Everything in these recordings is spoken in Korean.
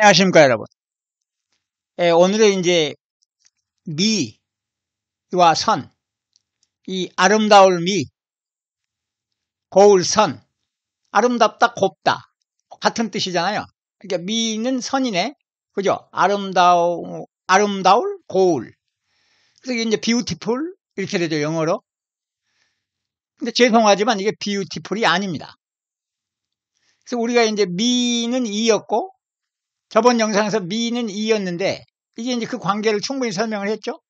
안녕하십니까 여러분. 예, 오늘은 이제 미와 선, 이 아름다울 미, 고울 선, 아름답다 곱다 같은 뜻이잖아요. 그러니까 미는 선이네, 그죠? 아름다우 아름다울 고울. 그래서 이제 beautiful 이렇게 되죠 영어로. 근데 죄송하지만 이게 beautiful이 아닙니다. 그래서 우리가 이제 미는 이였고 저번 영상에서 미는 이였는데 이게 이제 그 관계를 충분히 설명을 했죠.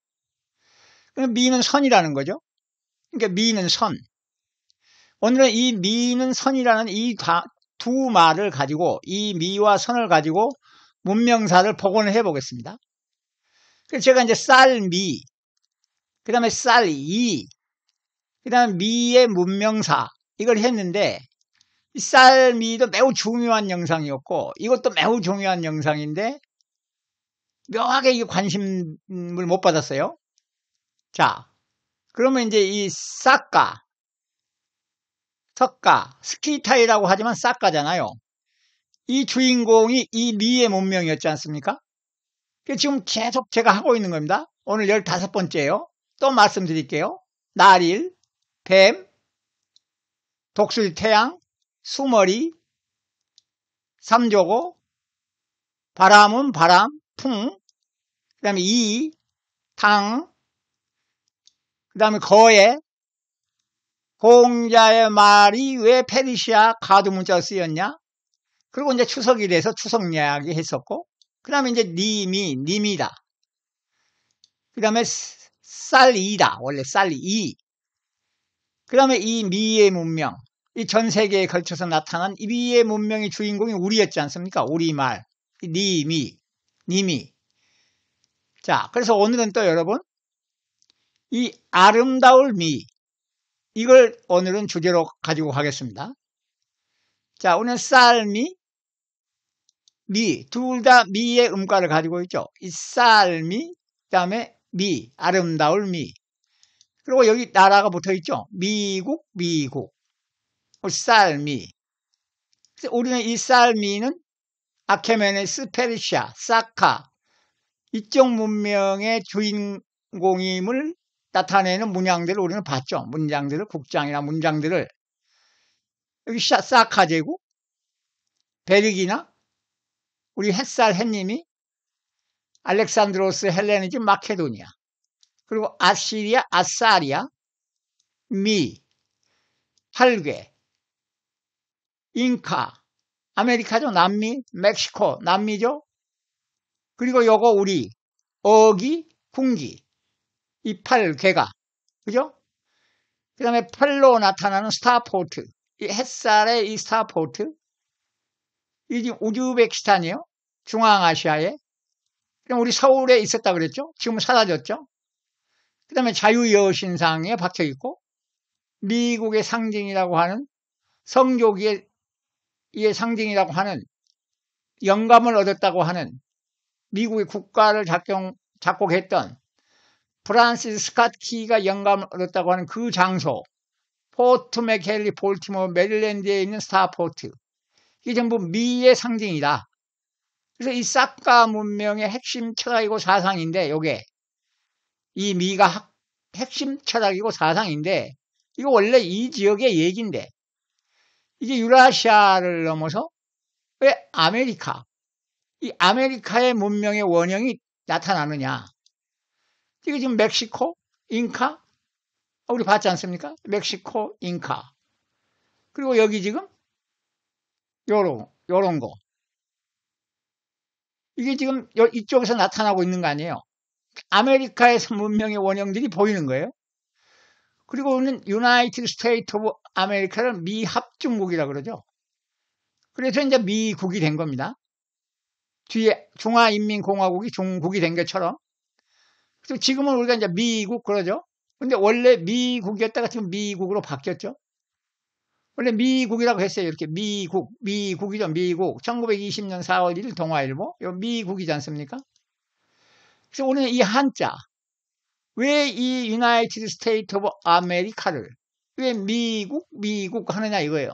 그럼 미는 선이라는 거죠. 그러니까 미는 선. 오늘은 이 미는 선이라는 이 두 말을 가지고 이 미와 선을 가지고 문명사를 복원을 해 보겠습니다. 그래서 제가 이제 쌀미, 그 다음에 쌀이, 그 다음에 미의 문명사 이걸 했는데 쌀미도 매우 중요한 영상이었고 이것도 매우 중요한 영상인데 묘하게 이게 관심을 못 받았어요. 자, 그러면 이제 이 싹가, 석가, 스키타이라고 하지만 싹가잖아요. 이 주인공이 이 미의 문명이었지 않습니까? 지금 계속 제가 하고 있는 겁니다. 오늘 15번째예요. 또 말씀드릴게요. 날일, 뱀, 독수리 태양, 수머리, 삼조고, 바람은 바람, 풍, 그 다음에 이, 탕, 그 다음에 거에, 공자의 말이 왜 페르시아 가드 문자 쓰였냐? 그리고 이제 추석이 돼서 추석 이야기 했었고, 그 다음에 이제 님이, 님이다. 그 다음에 쌀이다. 원래 쌀이. 그 다음에 이 미의 문명. 이전 세계에 걸쳐서 나타난 이 위의 문명의 주인공이 우리였지 않습니까? 우리말. 니미, 니미. 자, 그래서 오늘은 또 여러분, 이 아름다울 미. 이걸 오늘은 주제로 가지고 가겠습니다. 자, 오늘 쌀미, 미, 둘 다 미의 음가를 가지고 있죠. 이 쌀미, 그 다음에 미, 아름다울 미. 그리고 여기 나라가 붙어 있죠. 미국, 미국. 쌀미. 우리는 이 쌀미는 아케메네 스페르시아, 사카 이쪽 문명의 주인공임을 나타내는 문양들을 우리는 봤죠. 문장들을 국장이나 문장들을 여기 사카 제국, 베르기나 우리 햇살 햇님이 알렉산드로스 헬레니즈 마케도니아 그리고 아시리아 아사리아 미 팔괴 잉카, 아메리카죠? 남미, 멕시코, 남미죠? 그리고 요거 우리, 어기, 군기, 이 팔, 개가, 그죠? 그 다음에 팔로 나타나는 스타포트, 이 햇살의 이 스타포트, 이게 우즈베키스탄이요? 중앙아시아에. 그럼 우리 서울에 있었다 그랬죠? 지금 사라졌죠? 그 다음에 자유여신상에 박혀있고, 미국의 상징이라고 하는 성조기의 이의 상징이라고 하는 영감을 얻었다고 하는 미국의 국가를 작용, 작곡했던 프란시스 스캇 키가 영감을 얻었다고 하는 그 장소 포트 맥켈리 볼티모 메릴랜드에 있는 스타포트 이게 전부 미의 상징이다. 그래서 이 싹가 문명의 핵심 철학이고 사상인데 요게 이 미가 핵심 철학이고 사상인데 이거 원래 이 지역의 얘기인데 이제 유라시아를 넘어서 왜 아메리카, 이 아메리카의 문명의 원형이 나타나느냐. 이게 지금 멕시코, 잉카, 아, 우리 봤지 않습니까? 멕시코, 잉카. 그리고 여기 지금 요런, 요런 거. 이게 지금 이쪽에서 나타나고 있는 거 아니에요? 아메리카에서 문명의 원형들이 보이는 거예요. 그리고 우리는 유나이티드 스테이트 오브 아메리카를 미합중국이라 고 그러죠. 그래서 이제 미국이 된 겁니다. 뒤에 중화인민공화국이 중국이 된 것처럼. 그래서 지금은 우리가 이제 미국 그러죠. 근데 원래 미국이었다가 지금 미국으로 바뀌었죠. 원래 미국이라고 했어요. 이렇게 미국, 미국이죠. 미국. 1920년 4월 1일 동아일보. 이거 미국이지 않습니까? 그래서 오늘 이 한자, 왜이 United States of America를 왜 미국 미국 하느냐 이거예요.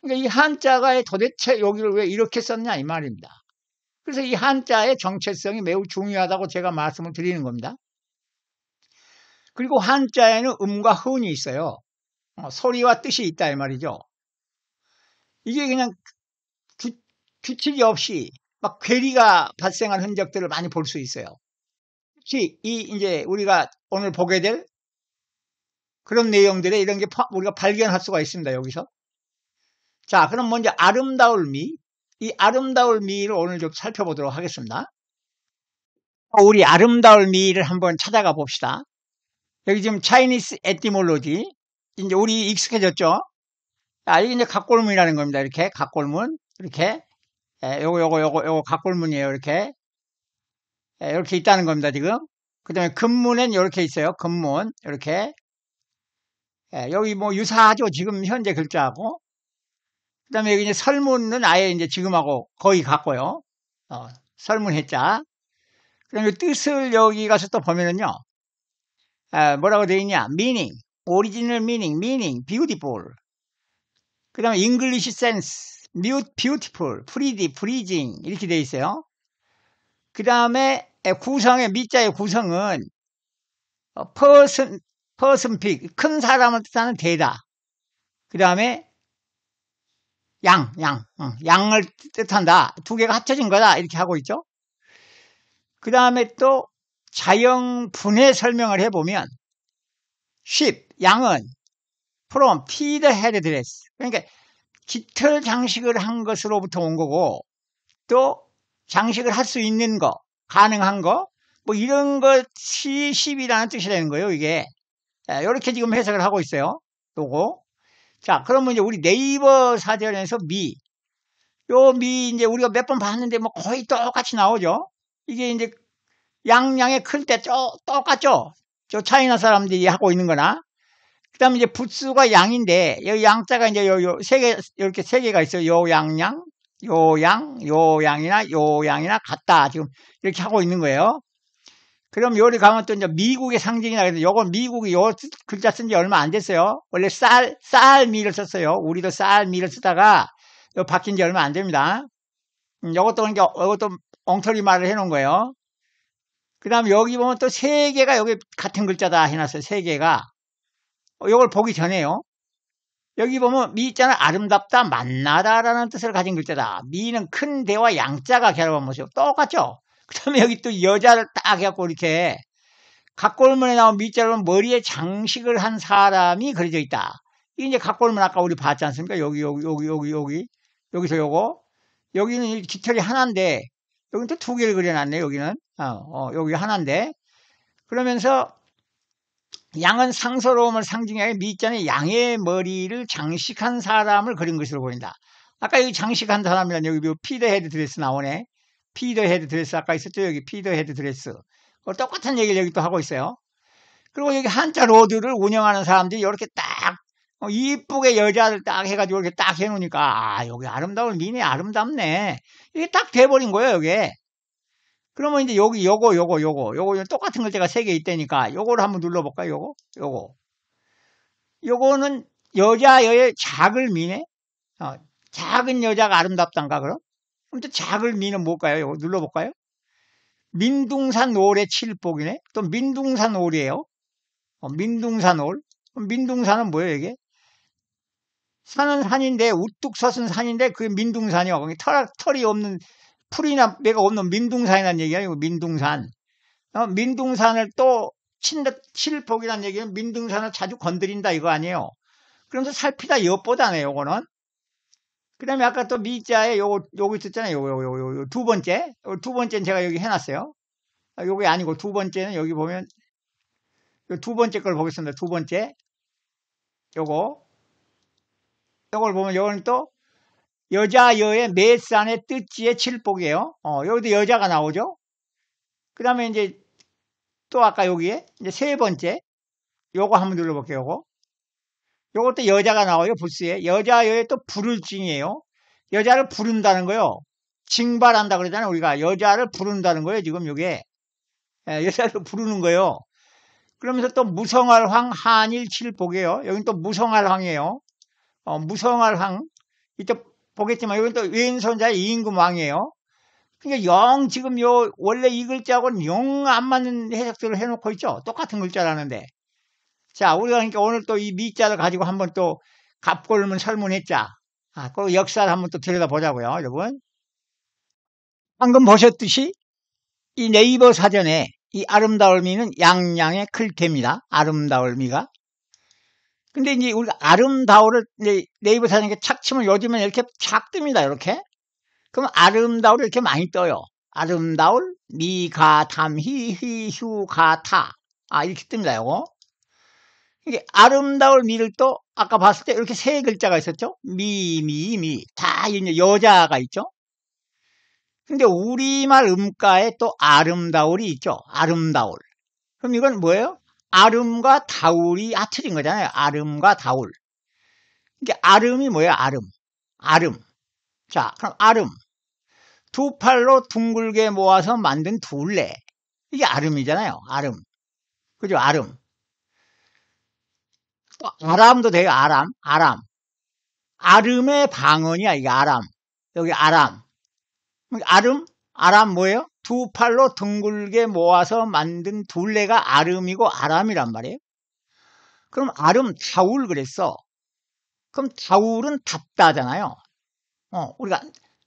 그러니까 이 한자가 도대체 여기를 왜 이렇게 썼냐 이 말입니다. 그래서 이 한자의 정체성이 매우 중요하다고 제가 말씀을 드리는 겁니다. 그리고 한자에는 음과 흔이 있어요. 어, 소리와 뜻이 있다 이 말이죠. 이게 그냥 규, 칙이 없이 막 괴리가 발생한 흔적들을 많이 볼 수 있어요. 이 이제 우리가 오늘 보게 될 그런 내용들의 이런 게 우리가 발견할 수가 있습니다. 여기서. 자, 그럼 먼저 아름다울 미, 이 아름다울 미를 오늘 좀 살펴보도록 하겠습니다. 어, 우리 아름다울 미를 한번 찾아가 봅시다. 여기 지금 차이니스 에티몰로지, 이제 우리 익숙해졌죠? 아, 이게 이제 각골문이라는 겁니다. 이렇게 각골문, 이렇게 예, 요거 요거 요거 요거 각골문이에요. 이렇게 이렇게 예, 있다는 겁니다, 지금. 그 다음에 금문엔 이렇게 있어요. 금문. 이렇게. 예, 여기 뭐 유사하죠. 지금 현재 글자하고. 그 다음에 여기 이제 설문은 아예 이제 지금하고 거의 같고요. 어, 설문했자. 그 다음에 뜻을 여기 가서 또 보면은요. 아, 뭐라고 되어 있냐. meaning, original meaning, meaning, beautiful. 그 다음에 English sense, beautiful, pretty, pleasing. 이렇게 되어 있어요. 그 다음에 예, 구성의 밑자의 구성은 퍼슨 어, 퍼슨픽 큰 사람을 뜻하는 대다. 그 다음에 양, 양, 어, 양을 뜻한다. 두 개가 합쳐진 거다. 이렇게 하고 있죠. 그 다음에 또 자영분해 설명을 해보면 쉽 양은 from feed head dress 그러니까 깃털 장식을 한 것으로부터 온 거고 또 장식을 할 수 있는 거, 가능한 거, 뭐 이런 것이 10이라는 뜻이라는 거예요, 이게. 이렇게 지금 해석을 하고 있어요. 요거. 자, 그러면 이제 우리 네이버 사전에서 미. 요 미 이제 우리가 몇 번 봤는데 뭐 거의 똑같이 나오죠. 이게 이제 양양의 클때 똑같죠. 저 차이나 사람들이 하고 있는 거나. 그 다음에 이제 부스가 양인데, 요 양자가 이제 요, 요, 세 개, 이렇게 세 개가 있어요. 요 양양. 요양, 요양이나 요양이나 같다. 지금 이렇게 하고 있는 거예요. 그럼 요리 가면 또 이제 미국의 상징이나 그래서 요건 미국이 요 글자 쓴 지 얼마 안 됐어요. 원래 쌀, 쌀미를 썼어요. 우리도 쌀미를 쓰다가 요 바뀐 지 얼마 안 됩니다. 음, 요것도 그러니까 요것도 엉터리 말을 해놓은 거예요. 그 다음 여기 보면 또 세 개가 여기 같은 글자다 해놨어요. 세 개가. 어, 요걸 보기 전에요. 여기 보면 미자는아름답다 만나다라는 뜻을 가진 글자다. 미는 큰 대와 양자가 결합한 모습 똑같죠. 그다음에 여기 또 여자를 딱 해갖고 이렇게 각골문에 나온 미자로는 머리에 장식을 한 사람이 그려져 있다. 이게 이제 각골문 아까 우리 봤지 않습니까? 여기 여기 여기 여기 여기 여기서 요거 여기는 깃털이 하나인데 여기는 또두 개를 그려놨네 여기는 어, 어, 여기 하나인데 그러면서 양은 상서로움을 상징하여 미자는 양의 머리를 장식한 사람을 그린 것으로 보인다. 아까 여기 장식한 사람이란 여기 피더 헤드 드레스 나오네. 피더 헤드 드레스 아까 있었죠 여기 피더 헤드 드레스. 똑같은 얘기를 여기 또 하고 있어요. 그리고 여기 한자 로드를 운영하는 사람들이 이렇게 딱 어, 이쁘게 여자를 딱 해가지고 이렇게 딱 해놓으니까 아 여기 아름다운 미네 아름답네 이게 딱 돼버린 거예요 이게 그러면 이제 여기 요거 요거 요거 요거 똑같은 글자가 세 개 있다니까 요거를 한번 눌러볼까요? 요거 요거 요거는 여자의 여 작을 미네 어, 작은 여자가 아름답단가 그럼? 그럼 또 작을 미는 뭘까요? 요거 눌러볼까요? 민둥산 올의 칠복이네 또 민둥산 올이에요 어, 민둥산 올 민둥산은 뭐예요 이게? 산은 산인데 우뚝 서은 산인데 그게 민둥산이요. 털, 털이 없는 풀이나 매가 없는 민둥산이라는 얘기 아니고 민둥산. 어, 민둥산을 또 친다, 칠폭이라는 얘기는 민둥산을 자주 건드린다 이거 아니에요. 그러면서 살피다 엿보다네 요거는. 그 다음에 아까 또 미자에 요거, 요거 있었잖아요. 요거, 요거, 요거, 두 번째. 두 번째는 제가 여기 해놨어요. 아, 요게 아니고 두 번째는 여기 보면 두 번째 걸 보겠습니다. 두 번째. 요거. 요걸 보면 요거는 또 여자 여의 매산의 뜻지의 칠복이에요. 어, 여기도 여자가 나오죠. 그 다음에 이제 또 아까 여기에 이제 세 번째 요거 한번 눌러볼게요. 요거 요것도 여자가 나와요. 부스에 여자 여의 또부를징이에요 여자를 부른다는 거요. 징발한다 그러잖아요. 우리가 여자를 부른다는 거예요. 지금 요게 예, 여자를 부르는 거예요. 그러면서 또 무성할 황 한일 칠복이에요. 여긴 또 무성할 황이에요. 어, 무성할 황 이때 보겠지만 이건 또 왼손자 이인금 왕이에요. 그러니까 영 지금 요 원래 이 글자하고는 영 안 맞는 해석들을 해놓고 있죠. 똑같은 글자라는데. 자 우리가 그러니까 오늘 또 이 미자를 가지고 한번 또 갑골문 설문했자. 아, 그 역사를 한번 또 들여다보자고요, 여러분. 방금 보셨듯이 이 네이버 사전에 이 아름다울미는 양양의 클테입니다. 아름다울미가. 근데 이제 우리가 아름다워를 네이버 사전에 착 치면 요즘은 이렇게 착 뜹니다. 이렇게. 그럼 아름다워를 이렇게 많이 떠요. 아름다울 미가담 히히휴가타 아 이렇게 뜹니다. 요거. 이게 아름다울 미를 또 아까 봤을 때 이렇게 세 글자가 있었죠. 미 미 미 다 이제 여자가 있죠. 근데 우리말 음가에 또 아름다울이 있죠. 아름다울. 그럼 이건 뭐예요? 아름과 다울이 합쳐진 거잖아요. 아름과 다울. 이게 아름이 뭐예요? 아름. 아름. 자, 그럼 아름. 두 팔로 둥글게 모아서 만든 둘레. 이게 아름이잖아요. 아름. 그죠? 아름. 또 아람도 돼요. 아람. 아람. 아름의 방언이야. 이게 아람. 여기 아람. 아름? 아람 뭐예요? 두 팔로 둥글게 모아서 만든 둘레가 아름이고 아람이란 말이에요. 그럼 아름 자울 그랬어. 그럼 자울은 답다잖아요. 어, 우리가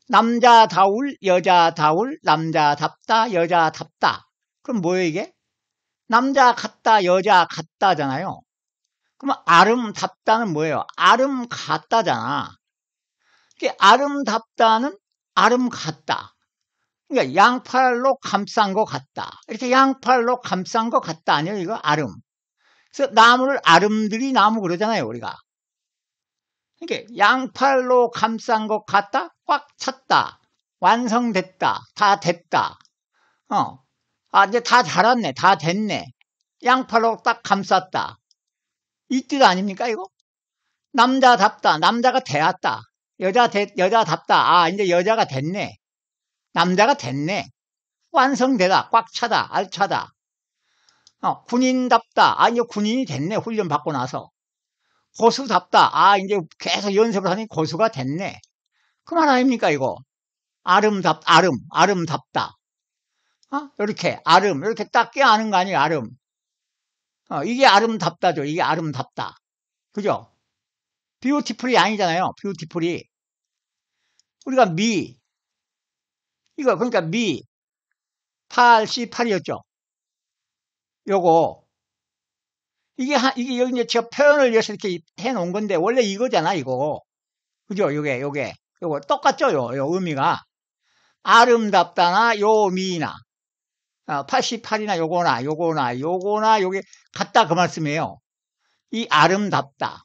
남자 다울, 여자 다울, 남자 답다, 여자 답다. 그럼 뭐예요 이게? 남자 같다, 여자 같다잖아요. 그럼 아름답다는 뭐예요? 아름 같다잖아. 아름답다는 아름 같다. 그러니까 양팔로 감싼 것 같다. 이렇게 양팔로 감싼 것 같다 아니요 이거 아름. 그래서 나무를 아름들이 나무 그러잖아요, 우리가. 이게 그러니까 양팔로 감싼 것 같다? 꽉 찼다. 완성됐다. 다 됐다. 어. 아, 이제 다 자랐네. 다 됐네. 양팔로 딱 감쌌다. 이 뜻 아닙니까, 이거? 남자답다. 남자가 되었다. 여자, 되, 여자답다. 아, 이제 여자가 됐네. 남자가 됐네. 완성되다, 꽉 차다, 알차다. 어, 군인답다. 아, 이제 군인이 됐네. 훈련 받고 나서. 고수답다. 아, 이제 계속 연습을 하니 고수가 됐네. 그 말 아닙니까, 이거? 아름답, 아름, 아름답다. 어? 이렇게, 아름, 이렇게 딱게아는거 아니에요, 아름. 어, 이게 아름답다죠. 이게 아름답다. 그죠? 뷰티풀이 아니잖아요, 뷰티풀이. 우리가 미, 이거 그러니까 미 88이었죠. 요거 이게 하, 이게 여기 이제 저 표현을 위해서 이렇게 해 놓은 건데 원래 이거잖아 이거 그죠 요게 요게 요거 똑같죠 요, 요 의미가 아름답다나 요 미나 88이나 아, 요거나 요거나 요거나 요게 같다 그 말씀이에요 이 아름답다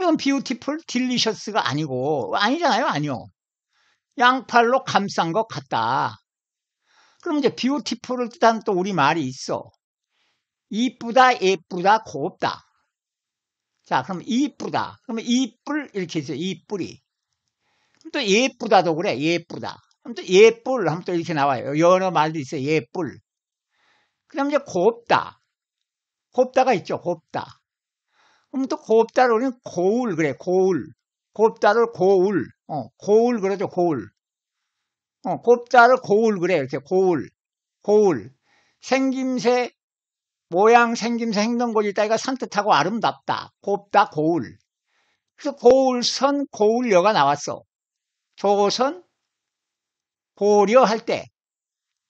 이건 beautiful, delicious가 아니고 아니잖아요 아니요 양팔로 감싼 것 같다. 그럼 이제 beautiful을 뜻하는 또 우리 말이 있어. 이쁘다, 예쁘다, 곱다. 자, 그럼 이쁘다. 그러면 이쁠 이렇게 있어요. 이뿔이. 그럼 또 예쁘다도 그래. 예쁘다. 그럼 또 예뿔 하면 또 이렇게 나와요. 연어 말도 있어요. 예쁠 그다음 이제 곱다. 곱다가 있죠. 곱다. 그럼 또 곱다를 우리는 고울 그래. 고울. 곱다를 고울. 어, 고울 그러죠, 고울. 어, 곱자를 고울 그래, 이렇게 고울. 고울. 생김새, 모양, 생김새, 행동고지 따위가 산뜻하고 아름답다. 곱다, 고울. 그래서 고울선, 고울여가 나왔어. 조선, 고려 할 때.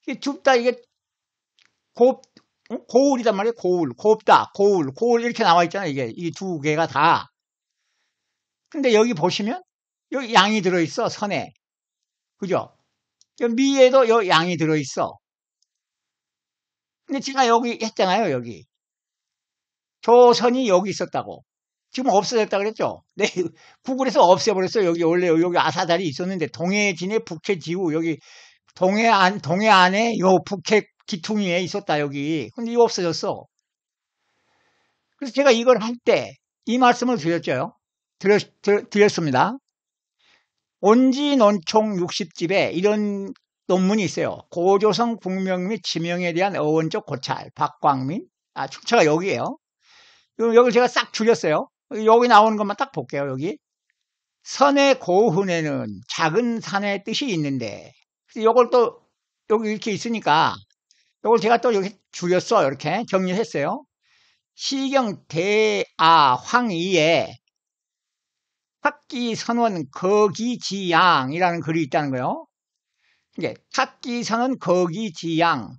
이게 줍다, 이게 곱, 고울이단 말이에요. 고울, 곱다, 고울, 고울 이렇게 나와 있잖아요. 이게 이 두 개가 다. 근데 여기 보시면 요 양이 들어있어, 선에. 그죠? 요 미에도 요 양이 들어있어. 근데 제가 여기 했잖아요, 여기. 조선이 여기 있었다고. 지금 없어졌다 그랬죠? 네, 구글에서 없애버렸어요. 여기 원래 여기 아사다리 있었는데 동해 진해 북해 지우 여기 동해 안 동해 안에 요 북해 기퉁이에 있었다 여기. 근데 이거 없어졌어. 그래서 제가 이걸 할 때 이 말씀을 드렸죠. 드렸, 드렸습니다. 온지 논총 60집에 이런 논문이 있어요. 고조성 국명 및 지명에 대한 어원적 고찰. 박광민. 아, 축처가 여기에요. 여기를 제가 싹 줄였어요. 여기 나오는 것만 딱 볼게요, 여기. 선의 고훈에는 작은 산의 뜻이 있는데, 요걸 또, 여기 이렇게 있으니까, 요걸 제가 또 여기 줄였어. 이렇게 정리했어요. 시경 대아 황이에 탁기선원 거기지양이라는 글이 있다는 거예요. 이게 탁기선원 거기지양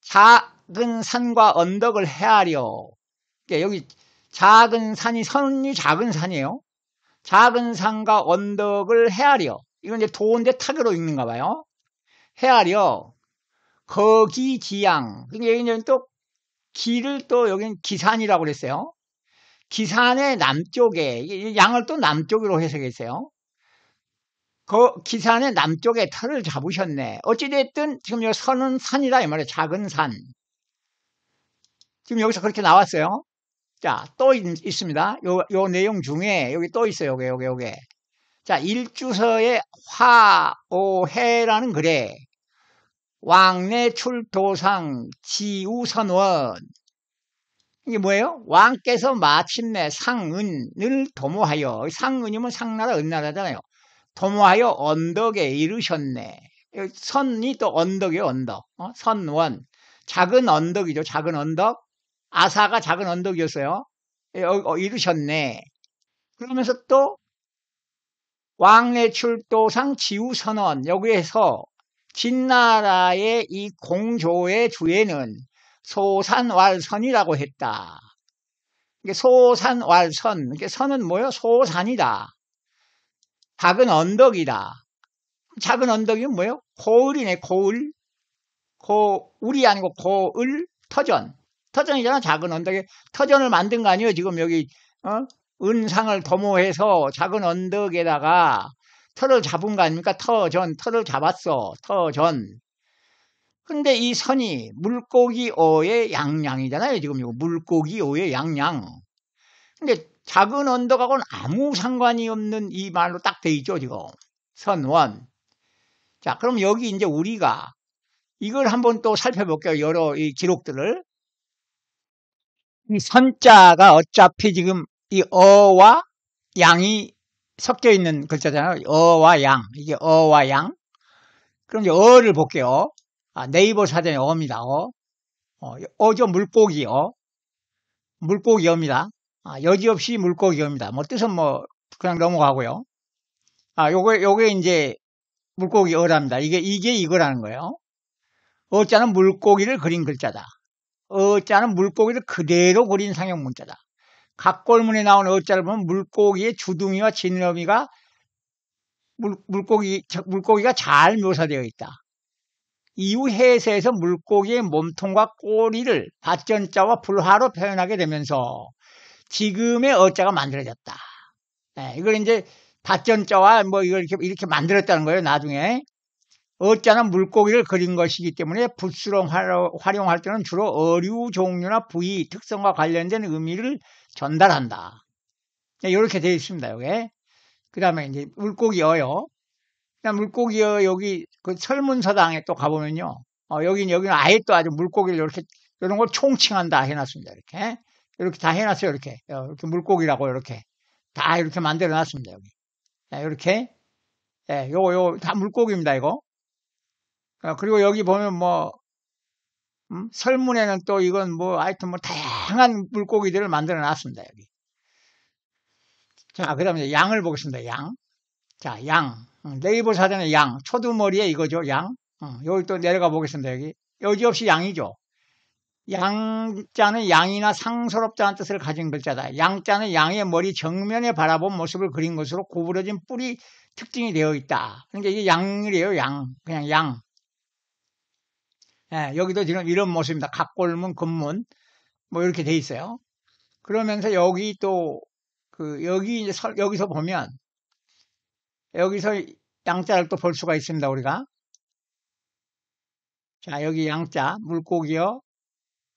작은 산과 언덕을 헤아려 이게 여기 작은 산이 선이 작은 산이에요. 작은 산과 언덕을 헤아려 이건 이제 도인데 타으로 읽는가 봐요. 헤아려 거기지양 이게 그러니까 또 길을 또 여기는 기산이라고 그랬어요. 기산의 남쪽에 양을 또 남쪽으로 해석했어요. 그 기산의 남쪽에 터를 잡으셨네. 어찌됐든 지금 여기 선은 산이다 이 말이에요. 작은 산. 지금 여기서 그렇게 나왔어요. 자, 또 있, 습니다 요, 요 내용 중에 여기 또 있어요. 요게, 요게, 요게. 자, 일주서의 화오해라는 글에 왕내 출도상 지우선원 이게 뭐예요? 왕께서 마침내 상은을 도모하여 상은이면 상나라 은나라잖아요. 도모하여 언덕에 이르셨네. 선이 또 언덕이에요 언덕. 어? 선원 작은 언덕이죠 작은 언덕. 아사가 작은 언덕이었어요. 어, 이르셨네 그러면서 또 왕래 출도상 지우선언 여기에서 진나라의 이 공조의 주에는 소산왈선이라고 했다. 소산왈선, 선은 뭐요? 소산이다. 작은 언덕이다. 작은 언덕이 뭐요? 고을이네, 고을. 고울이 아니고 고을, 터전. 터전이잖아, 작은 언덕에. 터전을 만든 거 아니에요? 지금 여기, 어? 은상을 도모해서 작은 언덕에다가 터를 잡은 거 아닙니까? 터전, 터를 잡았어. 터전. 근데 이 선이 물고기 오의 양양이잖아요. 지금 이거 물고기 오의 양양. 근데 작은 언덕하고는 아무 상관이 없는 이 말로 딱 돼 있죠, 지금. 선원. 자, 그럼 여기 이제 우리가 이걸 한번 또 살펴볼게요. 여러 이 기록들을. 이 선자가 어차피 지금 이 어와 양이 섞여 있는 글자잖아요. 어와 양. 이게 어와 양. 그럼 이제 어를 볼게요. 아, 네이버 사전에 어입니다. 어. 어, 죠 물고기요. 물고기입니다. 아, 여지없이 물고기입니다. 뭐 뜻은 뭐 그냥 넘어가고요. 아, 요게 요게 이제 물고기 어랍니다. 이게 이게 이거라는 거예요. 어자는 물고기를 그린 글자다. 어자는 물고기를 그대로 그린 상형 문자다. 각골문에 나온 어자를 보면 물고기의 주둥이와 지느러미가 물, 물고기 물고기가 잘 묘사되어 있다. 이후 해세에서 물고기의 몸통과 꼬리를 밭전자와 불화로 표현하게 되면서 지금의 어자가 만들어졌다. 네, 이걸 이제 밭전자와 뭐 이걸 이렇게, 이렇게 만들었다는 거예요. 나중에 어자는 물고기를 그린 것이기 때문에 붓수로 활용할 때는 주로 어류 종류나 부위 특성과 관련된 의미를 전달한다. 이렇게 네, 되어 있습니다. 이게 그 다음에 이제 물고기어요. 그냥 물고기 여기 그설문사당에또 가보면요. 어, 여긴 여기는 아예 또 아주 물고기를 이렇게 이런 걸 총칭한다 해놨습니다. 이렇게 이렇게 다 해놨어요. 이렇게 어, 이렇게 물고기라고 이렇게 다 이렇게 만들어놨습니다. 여기 이렇게 예, 요거 요거 다 물고기입니다. 이거 어, 그리고 여기 보면 뭐 음? 설문에는 또 이건 뭐 하여튼 뭐 다양한 물고기들을 만들어놨습니다. 여기 자 그다음에 양을 보겠습니다. 양. 자, 양. 어, 네이버 사전에 양, 초두머리에 이거죠, 양. 어, 여기 또 내려가 보겠습니다, 여기. 여지없이 양이죠. 양자는 양이나 상서롭다는 뜻을 가진 글자다. 양자는 양의 머리 정면에 바라본 모습을 그린 것으로 구부러진 뿔이 특징이 되어 있다. 그러니까 이게 양이래요, 양. 그냥 양. 예, 여기도 지금 이런 모습입니다. 각골문, 금문. 뭐 이렇게 돼 있어요. 그러면서 여기 또, 그, 여기 이제 서, 여기서 보면 여기서 양자를 또 볼 수가 있습니다. 우리가 자 여기 양자 물고기요.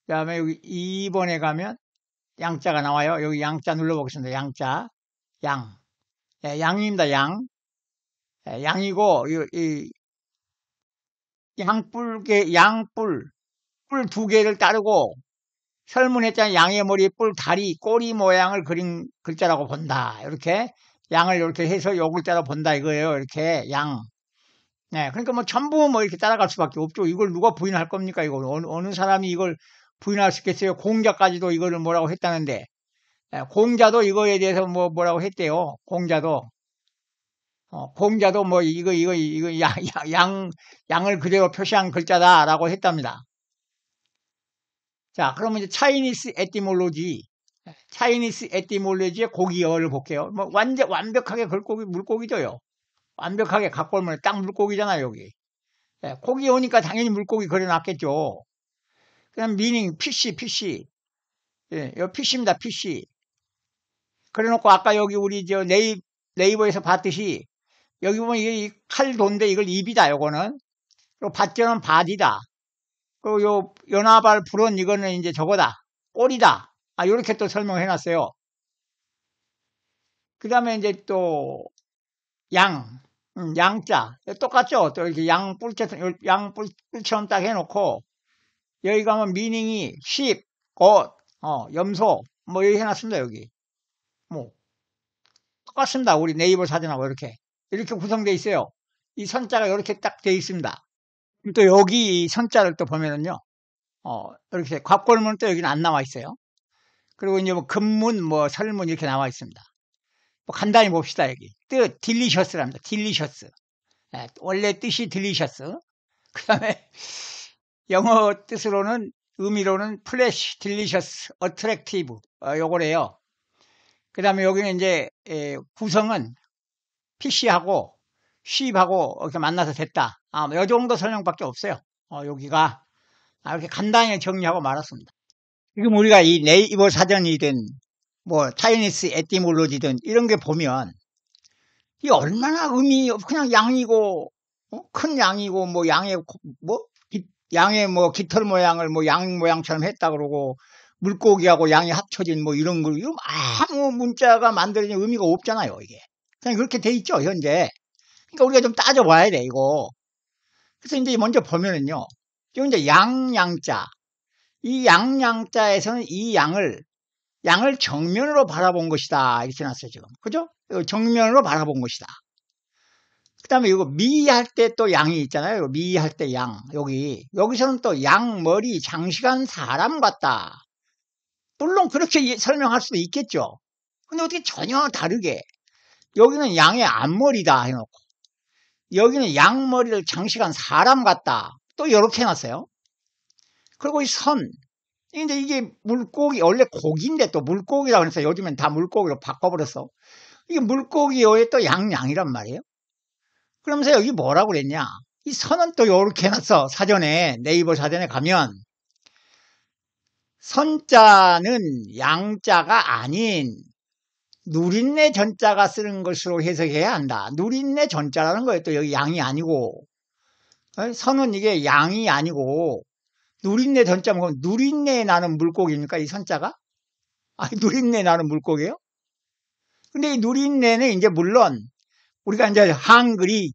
그 다음에 여기 2번에 가면 양자가 나와요. 여기 양자 눌러보겠습니다. 양자 양 예, 양입니다. 양 예, 양이고 이, 이 양뿔게 양뿔 뿔 두 개를 따르고 설문했잖아요. 양의 머리 뿔 다리 꼬리 모양을 그린 글자라고 본다. 이렇게 양을 이렇게 해서 욕을 자로 본다 이거예요. 이렇게 양. 네, 그러니까 뭐 전부 뭐 이렇게 따라갈 수밖에 없죠. 이걸 누가 부인할 겁니까? 이거 어느, 어느 사람이 이걸 부인할 수 있겠어요? 공자까지도 이거를 뭐라고 했다는데 네, 공자도 이거에 대해서 뭐 뭐라고 했대요. 공자도 어, 공자도 뭐 이거 이거 이거 양, 양 양을 그대로 표시한 글자다라고 했답니다. 자, 그러면 이제 차이니스 에티몰로지 차이니스 에티몰레지의 고기어를 볼게요. 뭐 완전 완벽하게 걸고기 물고기죠요. 완벽하게 갖골오에딱 물고기잖아요 여기. 예, 고기 오니까 당연히 물고기 그려놨겠죠. 그다 미닝 피시 피시. 예, 요 피시입니다 피시. 그래놓고 아까 여기 우리 저 네이, 네이버에서 봤듯이 여기 보면 이게 칼돈데 이걸 입이다 요거는. 그리고 밧절은 바디다. 그리고 요 연화발 불은 이거는 이제 저거다. 꼬리다. 아, 요렇게 또 설명해 놨어요. 그 다음에 이제 또, 양, 음, 양자. 똑같죠? 또 이렇게 양 뿔채, 양 뿔, 처럼딱 해놓고, 여기 가면 뭐 미닝이 10, 곧, 어, 염소, 뭐 여기 해놨습니다, 여기. 뭐. 똑같습니다. 우리 네이버 사진하고 이렇게. 이렇게 구성되어 있어요. 이 선자가 이렇게 딱 되어 있습니다. 또 여기 선자를 또 보면은요, 어, 이렇게 곽골문또 여기는 안 나와 있어요. 그리고 이제 뭐금문뭐 뭐 설문 이렇게 나와 있습니다. 뭐 간단히 봅시다, 여기. 뜻, 딜리셔스랍니다. 딜리셔스. 네, 원래 뜻이 딜리셔스. 그 다음에 영어 뜻으로는 의미로는 플래시, 딜리셔스, 어트랙티브. 어, 요거래요. 그 다음에 여기는 이제 에, 예, 구성은 PC하고 쉽하고 이렇게 만나서 됐다. 아, 요 정도 설명밖에 없어요. 어, 여기가 아, 이렇게 간단히 정리하고 말았습니다. 지금 우리가 이 네이버 사전이든 뭐 차이니스 에티몰로지든 이런 게 보면 이 얼마나 의미 없 그냥 양이고 어? 큰 양이고 뭐 양의 뭐 양의 뭐 깃털 모양을 뭐 양 모양처럼 했다 그러고 물고기하고 양이 합쳐진 뭐 이런 걸이거 아무 문자가 만들어진 의미가 없잖아요 이게 그냥 그렇게 돼 있죠 현재 그러니까 우리가 좀 따져봐야 돼 이거 그래서 이제 먼저 보면은요 지금 이제 양 양자 이 양양자에서는 이 양을 양을 정면으로 바라본 것이다 이렇게 놨어요 지금 그죠? 정면으로 바라본 것이다. 그 다음에 이거 미할 때 또 양이 있잖아요. 미할 때 양. 여기. 여기서는 또 양머리 장시간 사람 같다. 물론 그렇게 설명할 수도 있겠죠. 근데 어떻게 전혀 다르게. 여기는 양의 앞머리다 해놓고. 여기는 양머리를 장시간 사람 같다. 또 이렇게 해놨어요. 그리고 이 선. 이제 이게 물고기, 원래 고기인데 또 물고기라고 해서 요즘엔 다 물고기로 바꿔버렸어. 이게 물고기요의 또 양양이란 말이에요. 그러면서 여기 뭐라고 그랬냐. 이 선은 또 요렇게 해놨어. 사전에, 네이버 사전에 가면. 선자는 양자가 아닌 누린내 전자가 쓰는 것으로 해석해야 한다. 누린내 전자라는 거예요. 또 여기 양이 아니고 선은 이게 양이 아니고 누린내 전자 먹으면 누린내 나는 물고기입니까? 이 선자가? 아, 니 누린내 나는 물고기예요? 근데 이 누린내는 이제 물론 우리가 이제 한글이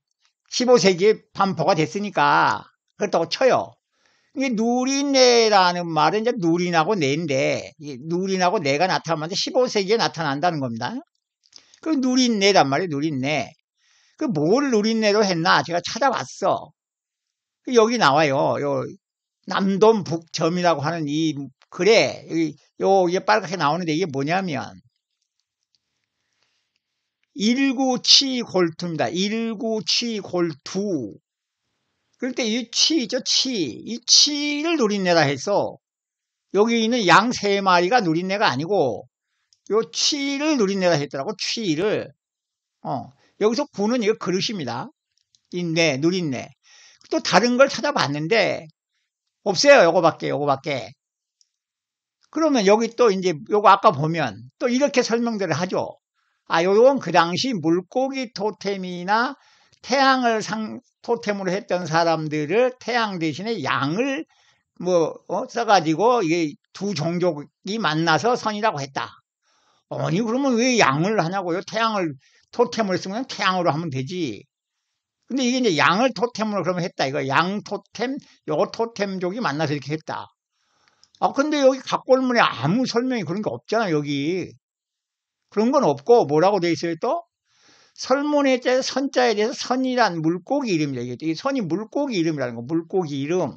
15세기에 반포가 됐으니까 그렇다고 쳐요. 이게 누린내라는 말은 이제 누린하고 내인데 누린하고 내가 나타나면 15세기에 나타난다는 겁니다. 그 누린내란 말이에요. 누린내. 그 뭘 누린내로 했나 제가 찾아봤어. 여기 나와요. 요 남돈 북점이라고 하는 이 글에 요 이게 빨갛게 나오는데 이게 뭐냐면 1 9 7 골투입니다. 1 9 7 골투. 그럴 그러니까 때이치 있죠, 치. 이 치를 누린내라 해서 여기 있는 양 세 마리가 누린내가 아니고 요 치를 누린내라 했더라고, 치를. 어. 여기서 구는 이거 그릇입니다. 인내, 누린내. 또 다른 걸 찾아봤는데 없어요. 요거밖에, 요거밖에. 그러면 여기 또 이제 요거 아까 보면 또 이렇게 설명들을 하죠. 아, 요건 그 당시 물고기 토템이나 태양을 상, 토템으로 했던 사람들을 태양 대신에 양을 뭐, 어, 써가지고 이게 두 종족이 만나서 선이라고 했다. 아니, 그러면 왜 양을 하냐고요? 태양을, 토템을 쓰면 태양으로 하면 되지. 근데 이게 이제 양을 토템으로 그러면 했다. 이거 양 토템, 요 토템족이 만나서 이렇게 했다. 아, 근데 여기 각골문에 아무 설명이 그런 게 없잖아, 여기. 그런 건 없고, 뭐라고 돼 있어요, 또? 설문에 대해 선자에 대해서 선이란 물고기 이름이다. 이게 선이 물고기 이름이라는 거, 물고기 이름.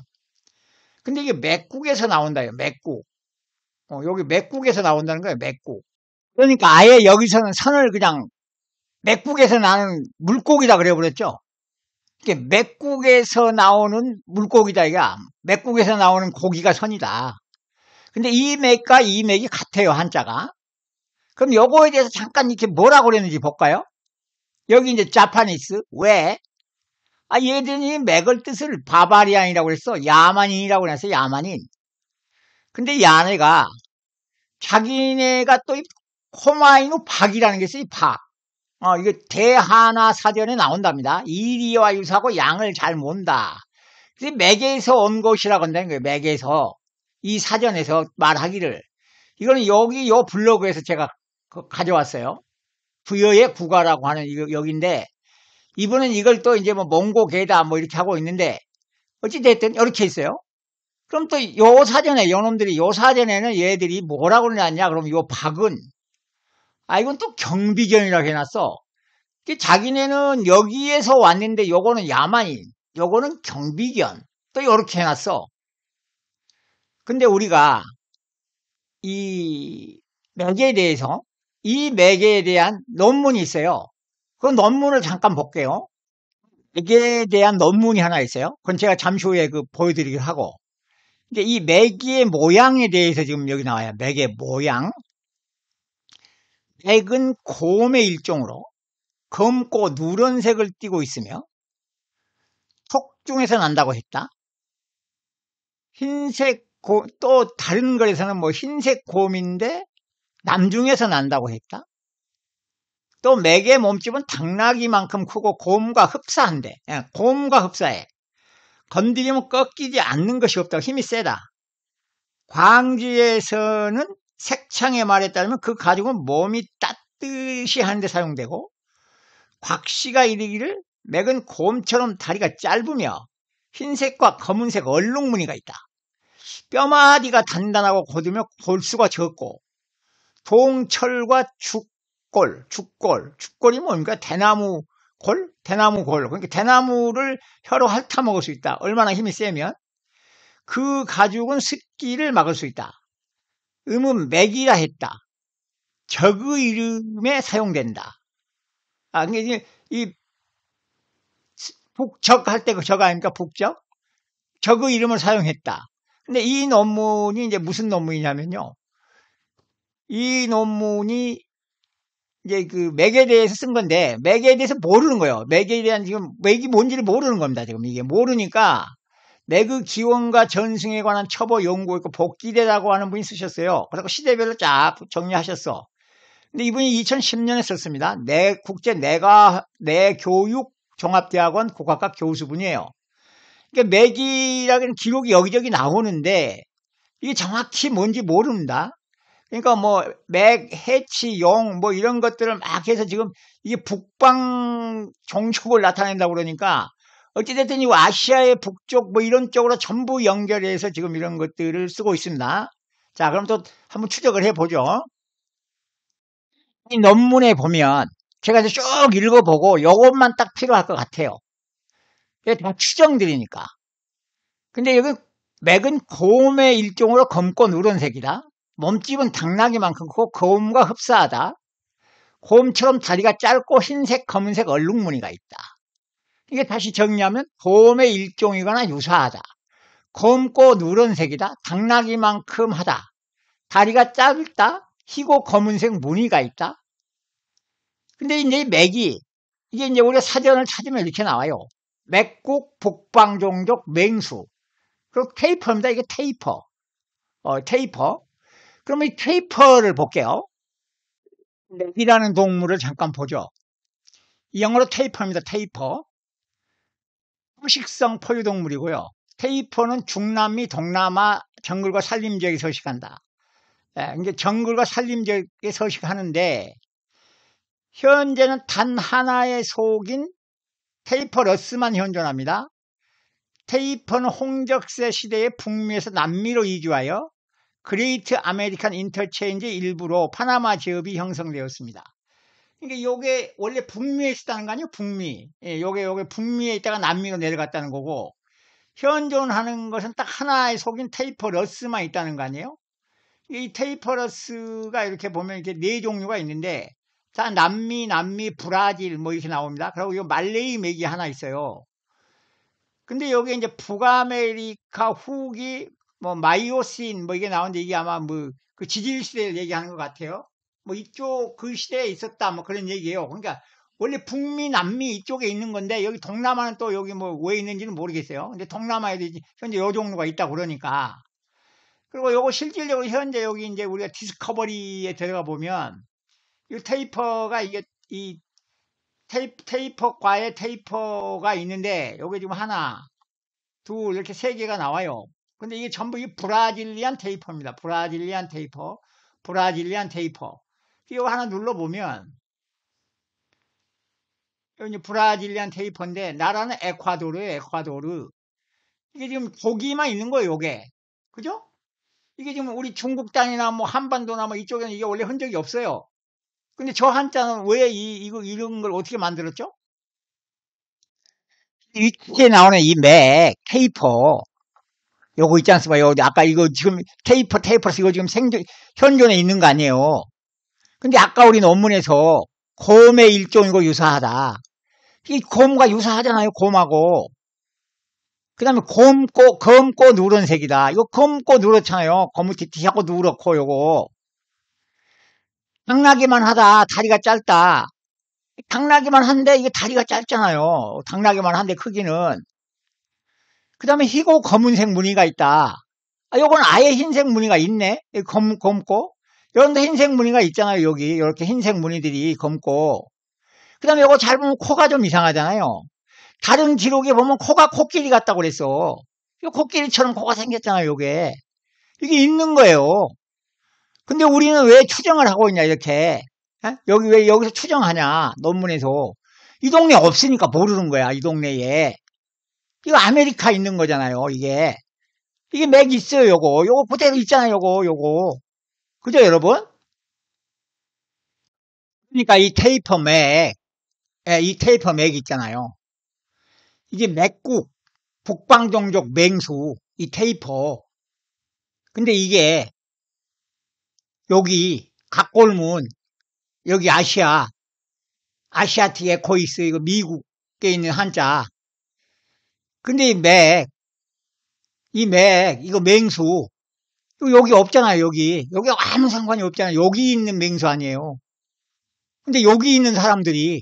근데 이게 맥국에서 나온다, 요 맥국. 어, 여기 맥국에서 나온다는 거야 맥국. 그러니까 아예 여기서는 선을 그냥 맥국에서 나는 물고기다 그래버렸죠. 맥국에서 나오는 물고기다 이가 맥국에서 나오는 고기가 선이다. 근데 이 맥과 이 맥이 같아요 한자가. 그럼 요거에 대해서 잠깐 이렇게 뭐라고 그랬는지 볼까요? 여기 이제 자파니스 왜? 아 얘들이 맥을 뜻을 바바리안이라고 그랬어 야만인이라고 해서 야만인. 근데 야네가 자기네가 또 이 코마이노 박이라는 게 있어요 박. 어, 이게 대하나 사전에 나온답니다. 이리와 유사하고 양을 잘 몬다. 근데 맥에서 온 것이라고 한다는 거예요. 맥에서. 이 사전에서 말하기를. 이거는 여기 요 블로그에서 제가 그 가져왔어요. 부여의 국가라고 하는 여기인데 이분은 이걸 또 이제 뭐 몽고계다 뭐 이렇게 하고 있는데 어찌됐든 이렇게 있어요. 그럼 또 요 사전에 요놈들이 요 사전에는 얘들이 뭐라고 그러냐 그럼 요 박은 아 이건 또 경비견이라고 해놨어. 그 자기네는 여기에서 왔는데 요거는 야만인, 요거는 경비견 또요렇게 해놨어. 근데 우리가 이 맥에 대해서 이 맥에 대한 논문이 있어요. 그 논문을 잠깐 볼게요. 맥에 대한 논문이 하나 있어요. 그건 제가 잠시 후에 그 보여드리기로 하고. 이데이 맥의 모양에 대해서 지금 여기 나와요. 맥의 모양. 백은 곰의 일종으로 검고 누런색을 띠고 있으며 턱 중에서 난다고 했다. 흰색 곰, 또 다른 글에서는 뭐 흰색 곰인데 남중에서 난다고 했다. 또 맥의 몸집은 당나귀만큼 크고 곰과 흡사한데 예, 곰과 흡사해. 건드리면 꺾이지 않는 것이 없다고 힘이 세다. 광주에서는 색창의 말에 따르면 그 가죽은 몸이 따뜻이 하는 데 사용되고 곽씨가 이르기를 맥은 곰처럼 다리가 짧으며 흰색과 검은색 얼룩 무늬가 있다. 뼈마디가 단단하고 곧으며 골수가 적고 동철과 죽골, 죽골, 죽골이 뭡니까? 대나무 골? 대나무 골. 그러니까 대나무를 혀로 핥아먹을 수 있다. 얼마나 힘이 세면 그 가죽은 습기를 막을 수 있다. 음은 맥이라 했다. 적의 이름에 사용된다. 아, 그러니까 이제 이 북적 할때 그 적 아닙니까? 북적? 적의 이름을 사용했다. 근데 이 논문이 이제 무슨 논문이냐면요. 이 논문이 이제 그 맥에 대해서 쓴 건데 맥에 대해서 모르는 거예요. 맥에 대한 지금 맥이 뭔지를 모르는 겁니다. 지금 이게 모르니까 내그 기원과 전승에 관한 처보 연구 있고 복귀대라고 하는 분이 쓰셨어요. 그래서 시대별로 쫙 정리하셨어. 근데 이분이 2010년에 썼습니다. 내 국제 내가 내교육 종합대학원 국학과 교수분이에요. 그러니까 맥이라는 기록이 여기저기 나오는데 이게 정확히 뭔지 모릅니다. 그러니까 뭐 맥, 해치, 용뭐 이런 것들을 막 해서 지금 이게 북방 종축을 나타낸다고 그러니까 어찌됐든 이 아시아의 북쪽 뭐 이런 쪽으로 전부 연결해서 지금 이런 것들을 쓰고 있습니다. 자, 그럼 또 한번 추적을 해보죠. 이 논문에 보면 제가 이제 쭉 읽어보고 이것만딱 필요할 것 같아요. 이게 다 추정들이니까. 근데 여기 맥은 고음의 일종으로 검고 누런색이다. 몸집은 당나귀만큼 크고 고음과 흡사하다. 고음처럼 다리가 짧고 흰색, 검은색 얼룩무늬가 있다. 이게 다시 정리하면 곰의 일종이거나 유사하다. 검고 누런색이다. 당나귀만큼 하다. 다리가 짧다. 희고 검은색 무늬가 있다. 근데 이제 맥이 이게 이제 우리가 사전을 찾으면 이렇게 나와요. 맥국 북방종족 맹수. 그리고 테이퍼입니다. 이게 테이퍼. 어, 테이퍼. 그러면 이 테이퍼를 볼게요. 맥이라는 동물을 잠깐 보죠. 이 영어로 테이퍼입니다. 테이퍼. 포식성 포유동물이고요. 테이퍼는 중남미 동남아 정글과 산림 지역에 서식한다. 예, 그 정글과 산림 지역에 서식하는데 현재는 단 하나의 속인 테이퍼러스만 현존합니다. 테이퍼는 홍적세 시대에 북미에서 남미로 이주하여 그레이트 아메리칸 인터체인지 일부로 파나마 제협이 형성되었습니다. 그러니까 요게 원래 북미에 있었다는 거 아니에요? 북미. 예, 요게 요게 북미에 있다가 남미로 내려갔다는 거고 현존하는 것은 딱 하나의 속인 테이퍼러스만 있다는 거 아니에요? 이 테이퍼러스가 이렇게 보면 이렇게 네 종류가 있는데 자 남미, 남미, 브라질 뭐 이렇게 나옵니다. 그리고 이 말레이 맥이 하나 있어요. 근데 여기 이제 북아메리카 후기 뭐 마이오신 뭐 이게 나오는데 이게 아마 뭐 그 지질 시대를 얘기하는 것 같아요. 뭐 이쪽 그 시대에 있었다 뭐 그런 얘기예요. 그러니까 원래 북미 남미 이쪽에 있는 건데 여기 동남아는 또 여기 뭐 왜 있는지는 모르겠어요. 근데 동남아에도 현재 요 종류가 있다 그러니까 그리고 요거 실질적으로 현재 여기 이제 우리가 디스커버리에 들어가 보면 이 테이퍼가 이게 이 테이프, 테이퍼과의 테이퍼가 있는데 요게 지금 하나 둘 이렇게 세 개가 나와요. 근데 이게 전부 이 브라질리안 테이퍼입니다. 브라질리안 테이퍼, 브라질리안 테이퍼. 이거 하나 눌러보면 이제 브라질리안 테이퍼인데 나라는 에콰도르예요 에콰도르 이게 지금 고기만 있는 거예요 요게 그죠? 이게 지금 우리 중국 땅이나 뭐 한반도나 뭐 이쪽에는 이게 원래 흔적이 없어요 근데 저 한자는 왜 이, 이거 이런 걸 어떻게 만들었죠? 이에 나오는 이 맥, 테이퍼 요거 있지 않습니까? 요 아까 이거 지금 테이퍼 테이퍼 이거 지금 생존 현존에 있는 거 아니에요? 근데 아까 우리 논문에서 곰의 일종이고 유사하다. 이 곰과 유사하잖아요, 곰하고. 그 다음에 곰고 검고 누런색이다. 이거 검고 누렇잖아요. 검은티티하고 누렇고, 요거. 당나귀만 하다. 다리가 짧다. 당나귀만 한데 이게 다리가 짧잖아요. 당나귀만 한데 크기는. 그 다음에 희고 검은색 무늬가 있다. 아, 요건 아예 흰색 무늬가 있네. 검, 검고. 여러분들 흰색 무늬가 있잖아요. 여기 이렇게 흰색 무늬들이 검고 그 다음에 이거 잘 보면 코가 좀 이상하잖아요. 다른 기록에 보면 코가 코끼리 같다고 그랬어. 이거 코끼리처럼 코가 생겼잖아요. 이게 이게 있는 거예요. 근데 우리는 왜 추정을 하고 있냐 이렇게 에? 예? 여기 왜 여기서 추정하냐 논문에서 이 동네 없으니까 모르는 거야 이 동네에 이거 아메리카 있는 거잖아요 이게 이게 맥 있어요 요거 요거 그대로 있잖아요 요거 요거 그죠, 여러분? 그러니까 이 테이퍼 맥, 예, 이 테이퍼 맥 있잖아요. 이게 맥국, 북방종족 맹수, 이 테이퍼. 근데 이게 여기 각골문, 여기 아시아, 아시아틱 에코이스, 이거 미국에 있는 한자. 근데 이 맥, 이 맥, 이거 맹수, 또 여기 없잖아요, 여기. 여기 아무 상관이 없잖아요. 여기 있는 맹수 아니에요. 근데 여기 있는 사람들이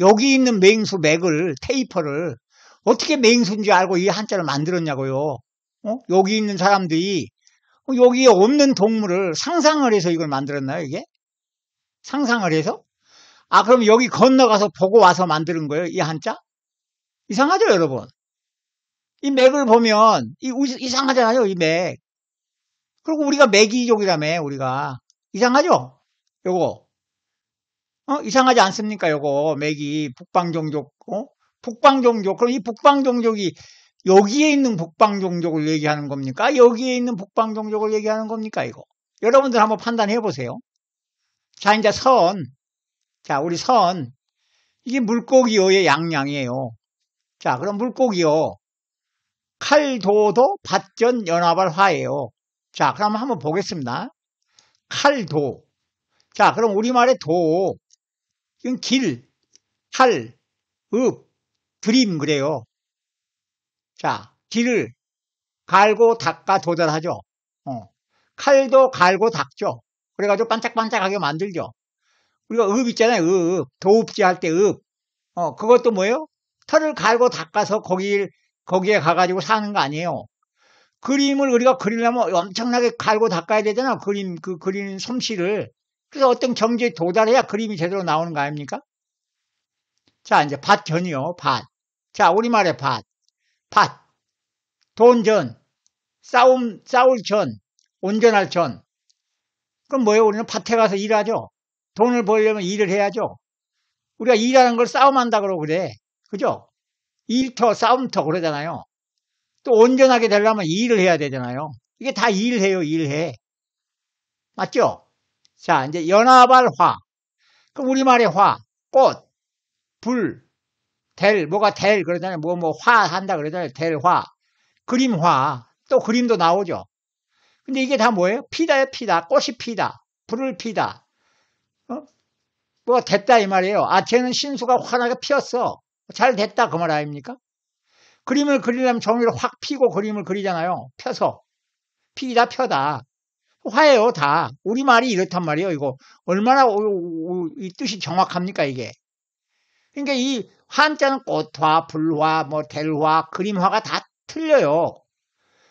여기 있는 맹수 맥을, 테이퍼를 어떻게 맹수인지 알고 이 한자를 만들었냐고요. 어? 여기 있는 사람들이 여기에 없는 동물을 상상을 해서 이걸 만들었나요, 이게? 상상을 해서? 아, 그럼 여기 건너가서 보고 와서 만드는 거예요, 이 한자? 이상하죠, 여러분? 이 맥을 보면, 이, 이상하잖아요, 이 맥. 그리고 우리가 매기족이라며 우리가 이상하죠? 요거 어? 이상하지 않습니까? 요거 매기 북방종족 어? 북방종족 그럼 이 북방종족이 여기에 있는 북방종족을 얘기하는 겁니까? 여기에 있는 북방종족을 얘기하는 겁니까? 이거 여러분들 한번 판단해 보세요. 자 이제 선, 자 우리 선 이게 물고기요의 양양이에요. 자 그럼 물고기요 칼도도 밭전 연합을 화예요. 자, 그럼 한번 보겠습니다. 칼도. 자, 그럼 우리말의 도. 이건 길, 칼, 읍, 드림 그래요. 자, 길을 갈고 닦아 도달하죠. 어. 칼도 갈고 닦죠. 그래가지고 반짝반짝하게 만들죠. 우리가 읍 있잖아요. 읍. 도읍지 할 때 읍. 어, 그것도 뭐예요? 털을 갈고 닦아서 거기, 거기에 가가지고 사는 거 아니에요. 그림을 우리가 그리려면 엄청나게 갈고 닦아야 되잖아. 그림, 그 그리는 솜씨를. 그래서 어떤 경지에 도달해야 그림이 제대로 나오는 거 아닙니까? 자, 이제 밭전이요. 밭. 자, 우리말의 밭. 밭. 돈전. 싸움, 싸울 전. 온전할 전. 그럼 뭐예요? 우리는 밭에 가서 일하죠. 돈을 벌려면 일을 해야죠. 우리가 일하는 걸 싸움한다 그러고 그래. 그죠? 일터, 싸움터 그러잖아요. 또 온전하게 되려면 일을 해야 되잖아요. 이게 다 일해요, 일해. 맞죠? 자, 이제 연화발 화. 그럼 우리말의 화, 꽃, 불, 델, 뭐가 델 그러잖아요. 뭐, 뭐, 화 한다 그러잖아요. 델, 화. 그림화. 또 그림도 나오죠. 근데 이게 다 뭐예요? 피다요, 피다. 꽃이 피다. 불을 피다. 어? 뭐가 됐다, 이 말이에요. 아, 쟤는 신수가 환하게 피었어. 잘 됐다, 그 말 아닙니까? 그림을 그리려면 종이를 확 피고 그림을 그리잖아요. 펴서. 피다 펴다. 화예요 다. 우리말이 이렇단 말이에요. 이거 얼마나 오, 오, 이 뜻이 정확합니까 이게. 그러니까 이 한자는 꽃화, 불화, 뭐 델화, 그림화가 다 틀려요.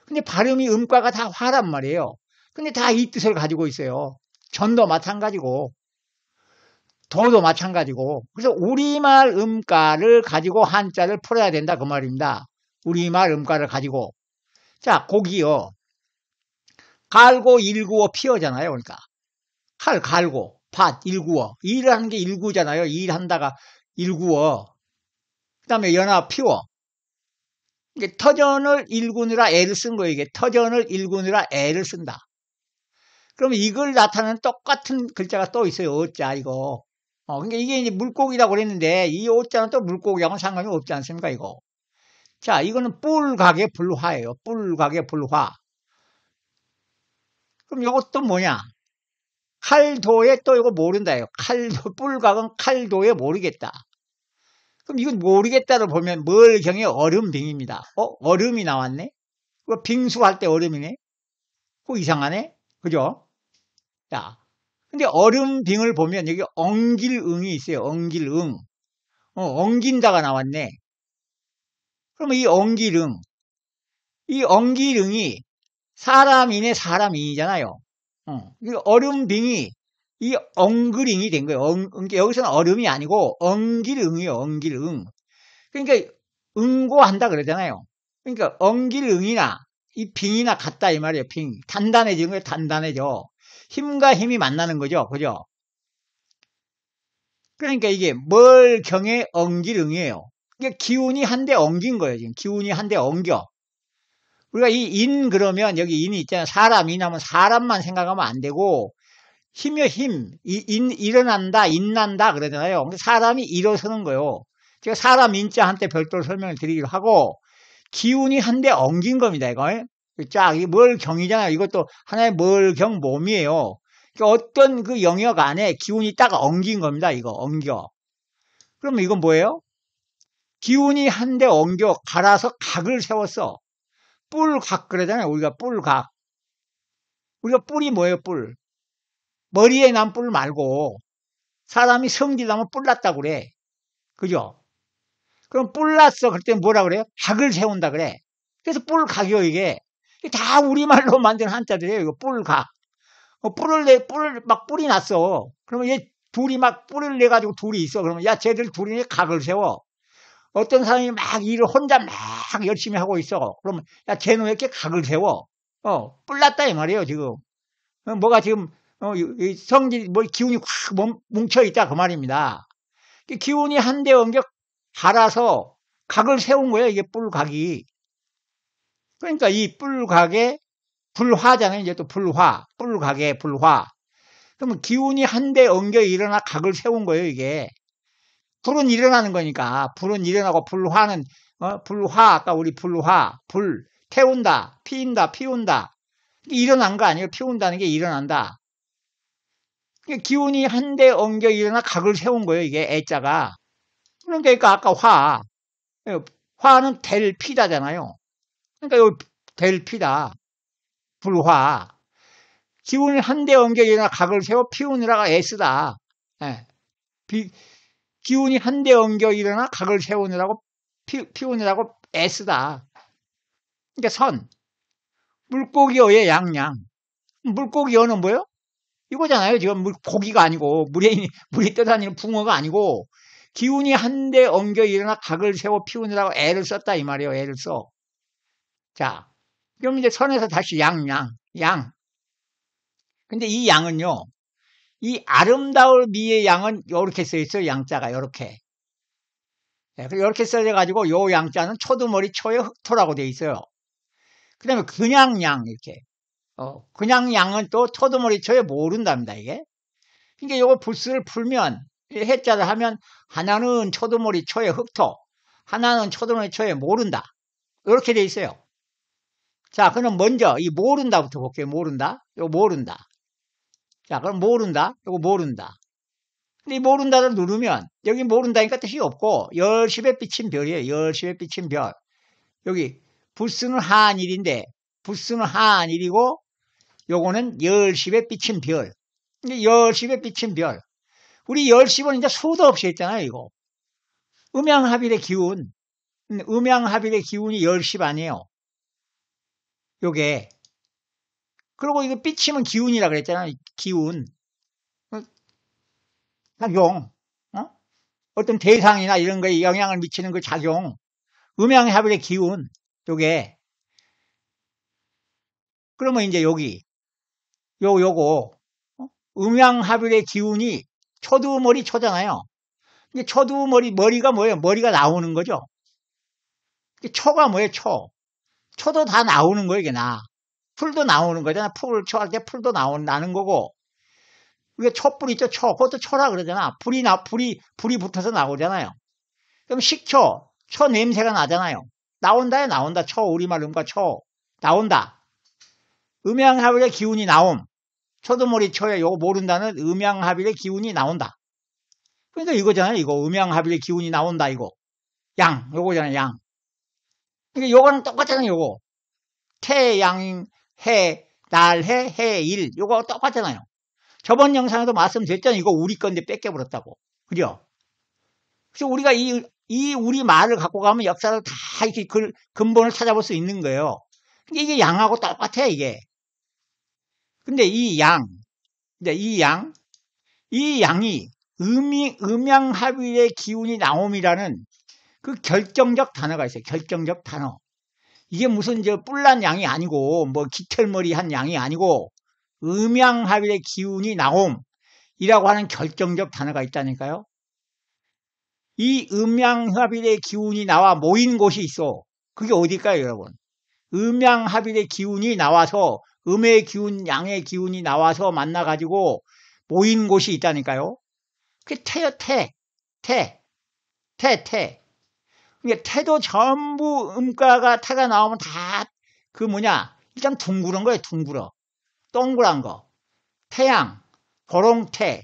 근데 발음이 음과가 다 화란 말이에요. 근데 다 이 뜻을 가지고 있어요. 전도 마찬가지고. 도도 마찬가지고 그래서 우리말 음가를 가지고 한자를 풀어야 된다 그 말입니다. 우리말 음가를 가지고 자 고기요 갈고 일구어 피어잖아요 그러니까 칼 갈고 밭 일구어 일하는 게 일구잖아요 일한다가 일구어 그 다음에 연화 피워 이게 터전을 일구느라 애를 쓴 거예요 이게 터전을 일구느라 애를 쓴다 그럼 이걸 나타내는 똑같은 글자가 또 있어요 어짜 이거 어, 그러니까 이게 이제 물고기라고 그랬는데 이 옷자는 또물고기하고 상관이 없지 않습니까 이거? 자, 이거는 뿔가게 불화예요. 뿔가게 불화. 그럼 이것도 뭐냐? 칼도에 또 이거 모른다요. 칼도 뿔각은 칼도에 모르겠다. 그럼 이건 모르겠다를 보면 멀경의 얼음빙입니다. 어, 얼음이 나왔네. 그 빙수할 때 얼음이네. 그 이상하네. 그죠? 자, 근데 얼음빙을 보면 여기 엉길응이 있어요. 엉길응. 어, 엉긴다가 나왔네. 그러면 이 엉길응. 이 엉길응이 사람이네 사람이잖아요. 어, 얼음빙이 이 엉그링이 된 거예요. 엉, 그러니까 여기서는 얼음이 아니고 엉길응이요. 엉길응. 그러니까 응고한다 그러잖아요. 그러니까 엉길응이나 이 빙이나 같다 이 말이에요. 빙 단단해진 지 거예요. 단단해져. 힘과 힘이 만나는 거죠. 그죠? 그러니까 이게 뭘 경에 엉기릉이에요. 이게 기운이 한대 엉긴 거예요. 지금 기운이 한대 엉겨. 우리가 이 인 그러면 여기 인이 있잖아요. 사람 인하면 사람만 생각하면 안 되고 힘이 힘. 인 일어난다, 인난다 그러잖아요. 사람이 일어서는 거예요. 제가 사람 인자 한테 별도로 설명을 드리기로 하고 기운이 한대 엉긴 겁니다. 이거 그 쫙, 이 멀경이잖아요. 이것도 하나의 멀경 몸이에요. 그러니까 어떤 그 영역 안에 기운이 딱 엉긴 겁니다. 이거, 엉겨. 그러면 이건 뭐예요? 기운이 한데 엉겨 갈아서 각을 세웠어. 뿔각 그러잖아요. 우리가 뿔각. 우리가 뿔이 뭐예요, 뿔? 머리에 난 뿔 말고 사람이 성질나면 뿔 났다고 그래. 그죠? 그럼 뿔 났어. 그때 뭐라 그래요? 각을 세운다 그래. 그래서 뿔 각이요, 이게. 다 우리말로 만든 한자들이에요. 이거 뿔가. 어, 뿔을 내, 뿔을, 막 뿔이 났어. 그러면 얘 둘이 막 뿔을 내가지고 둘이 있어. 그러면 야, 쟤들 둘이 각을 세워. 어떤 사람이 막 일을 혼자 막 열심히 하고 있어. 그러면 야, 쟤는 왜 이렇게 각을 세워? 어, 뿔 났다, 이 말이에요, 지금. 어, 뭐가 지금, 어, 성질 뭐, 기운이 확 뭉쳐 있다, 그 말입니다. 기운이 한대 옮겨 갈아서 각을 세운 거예요, 이게 뿔각이. 그러니까 이불각에 불화잖아요. 이제 또 불화, 불각에 불화. 그러면 기운이 한데 엉겨 일어나 각을 세운 거예요. 이게 불은 일어나는 거니까 불은 일어나고 불화는 어? 불화 아까 우리 불화 불 태운다 피운다 피운다 일어난 거 아니에요. 피운다는 게 일어난다. 그러니까 기운이 한데 엉겨 일어나 각을 세운 거예요. 이게 애자가 그러니까 아까 화 예, 화는 델 피다잖아요. 그러니까 요 델피다. 불화. 기운을 한대 엉겨이나 각을 세워 피우느라가 애쓰다. 예. 비, 기운이 한 대 엉겨 일어나 각을 세우느라고 피, 피우느라고 애쓰다. 그러니까 선. 물고기어의 양양. 물고기어는 뭐요 이거잖아요. 지금 물, 고기가 아니고 물에 물이 떠다니는 붕어가 아니고 기운이 한 대 엉겨 일어나 각을 세워 피우느라고 애를 썼다 이 말이에요. 애를 써. 자, 그럼 이제 선에서 다시 양, 양, 양. 근데 이 양은요, 이 아름다울 미의 양은 이렇게 써있어 요 양자가 이렇게 네, 예, 이렇게 써져가지고 요 양자는 초두머리 초의 흑토라고 돼 있어요. 그 다음에 그냥 양 이렇게 어, 그냥 양은 또 초두머리 초에 모른답니다 이게. 그러니까 요거 불스를 풀면 해자를 하면 하나는 초두머리 초의 흑토 하나는 초두머리 초에 모른다 이렇게 돼 있어요. 자, 그럼 먼저 이 모른다부터 볼게요. 모른다. 이거 모른다. 자, 그럼 모른다. 이거 모른다. 근데 이 모른다를 누르면 여기 모른다니까 뜻이 없고 열십에 비친 별이에요. 열십에 비친 별. 여기 불스는 한일인데 불스는 한일이고 요거는 열십에 비친 별. 근데 열십에 비친 별. 우리 열십은 이제 수도 없이 했잖아요, 이거. 음양합일의 기운. 음, 음양합일의 기운이 열십 아니에요. 요게 그리고 이거 삐치면 기운이라 그랬잖아 기운 어? 작용 어? 어떤 대상이나 이런 거에 영향을 미치는 그 작용 음양합일의 기운 요게 그러면 이제 여기 요 요거 어? 음양합일의 기운이 초두머리 초잖아요 근데 초두머리 머리가 뭐예요 머리가 나오는 거죠 초가 뭐예요 초 쳐도 다 나오는 거야 이게 나. 풀도 나오는 거잖아. 풀을 쳐할 때 풀도 나온다는 거고. 우리가 촛불 있죠? 초. 그것도 초라 그러잖아. 불이 나, 불이, 불이 붙어서 나오잖아요. 그럼 식초. 초 냄새가 나잖아요. 나온다에 나온다. 초. 우리말 음과 초. 나온다. 음양합일의 기운이 나옴. 초도머리 초에 요거 모른다는 음양합일의 기운이 나온다. 그러니까 이거잖아요. 이거 음양합일의 기운이 나온다. 이거. 양. 요거잖아요. 양. 이게 그러니까 요거는 똑같잖아요, 요거. 태양, 해, 날, 해, 해, 일. 요거 똑같잖아요. 저번 영상에도 말씀드렸잖아요. 이거 우리 건데 뺏겨버렸다고. 그죠? 그래서 우리가 이, 이 우리 말을 갖고 가면 역사를 다 이렇게 그 근본을 찾아볼 수 있는 거예요. 근데 이게 양하고 똑같아, 이게. 근데 이 양, 근데 이 양, 이 양이 음이, 음양합일의 기운이 나옴이라는 그 결정적 단어가 있어요. 결정적 단어. 이게 무슨 저 뿔난 양이 아니고 뭐 깃털머리 한 양이 아니고 음양합일의 기운이 나옴이라고 하는 결정적 단어가 있다니까요. 이 음양합일의 기운이 나와 모인 곳이 있어. 그게 어디일까요 여러분? 음양합일의 기운이 나와서 음의 기운, 양의 기운이 나와서 만나가지고 모인 곳이 있다니까요. 그게 태요 태, 태, 태, 태. 그게 태도 전부 음과가 태가 나오면 다 그 뭐냐 일단 둥그런 거예요 둥그러 동그란 거 태양 보롱태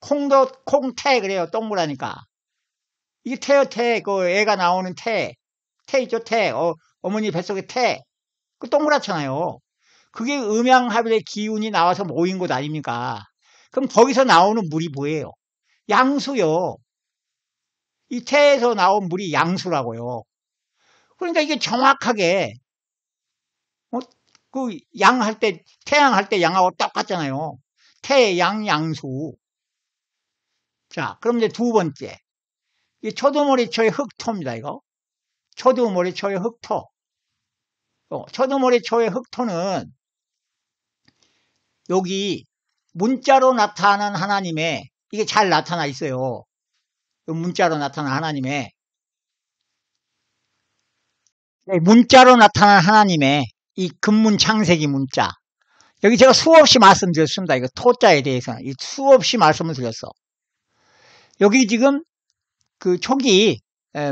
콩도 콩태 그래요 동그라니까 이 태요 태그 애가 나오는 태태 태 있죠 태 어, 어머니 뱃속에 태그 동그랗잖아요 그게 음양합일의 기운이 나와서 모인 것 아닙니까 그럼 거기서 나오는 물이 뭐예요 양수요 이 태에서 나온 물이 양수라고요. 그러니까 이게 정확하게 어, 그 양할 때 태양 할 때 양하고 똑같잖아요. 태양 양수. 자, 그럼 이제 두 번째. 이 초두머리초의 흑토입니다, 이거. 초두머리초의 흑토. 어, 초두머리초의 흑토는 여기 문자로 나타나는 하나님의 이게 잘 나타나 있어요. 그 문자로 나타난 하나님의 네, 문자로 나타난 하나님의 이 근문 창세기 문자 여기 제가 수없이 말씀드렸습니다. 이거 토자에 대해서 이 수없이 말씀을 드렸어. 여기 지금 그 초기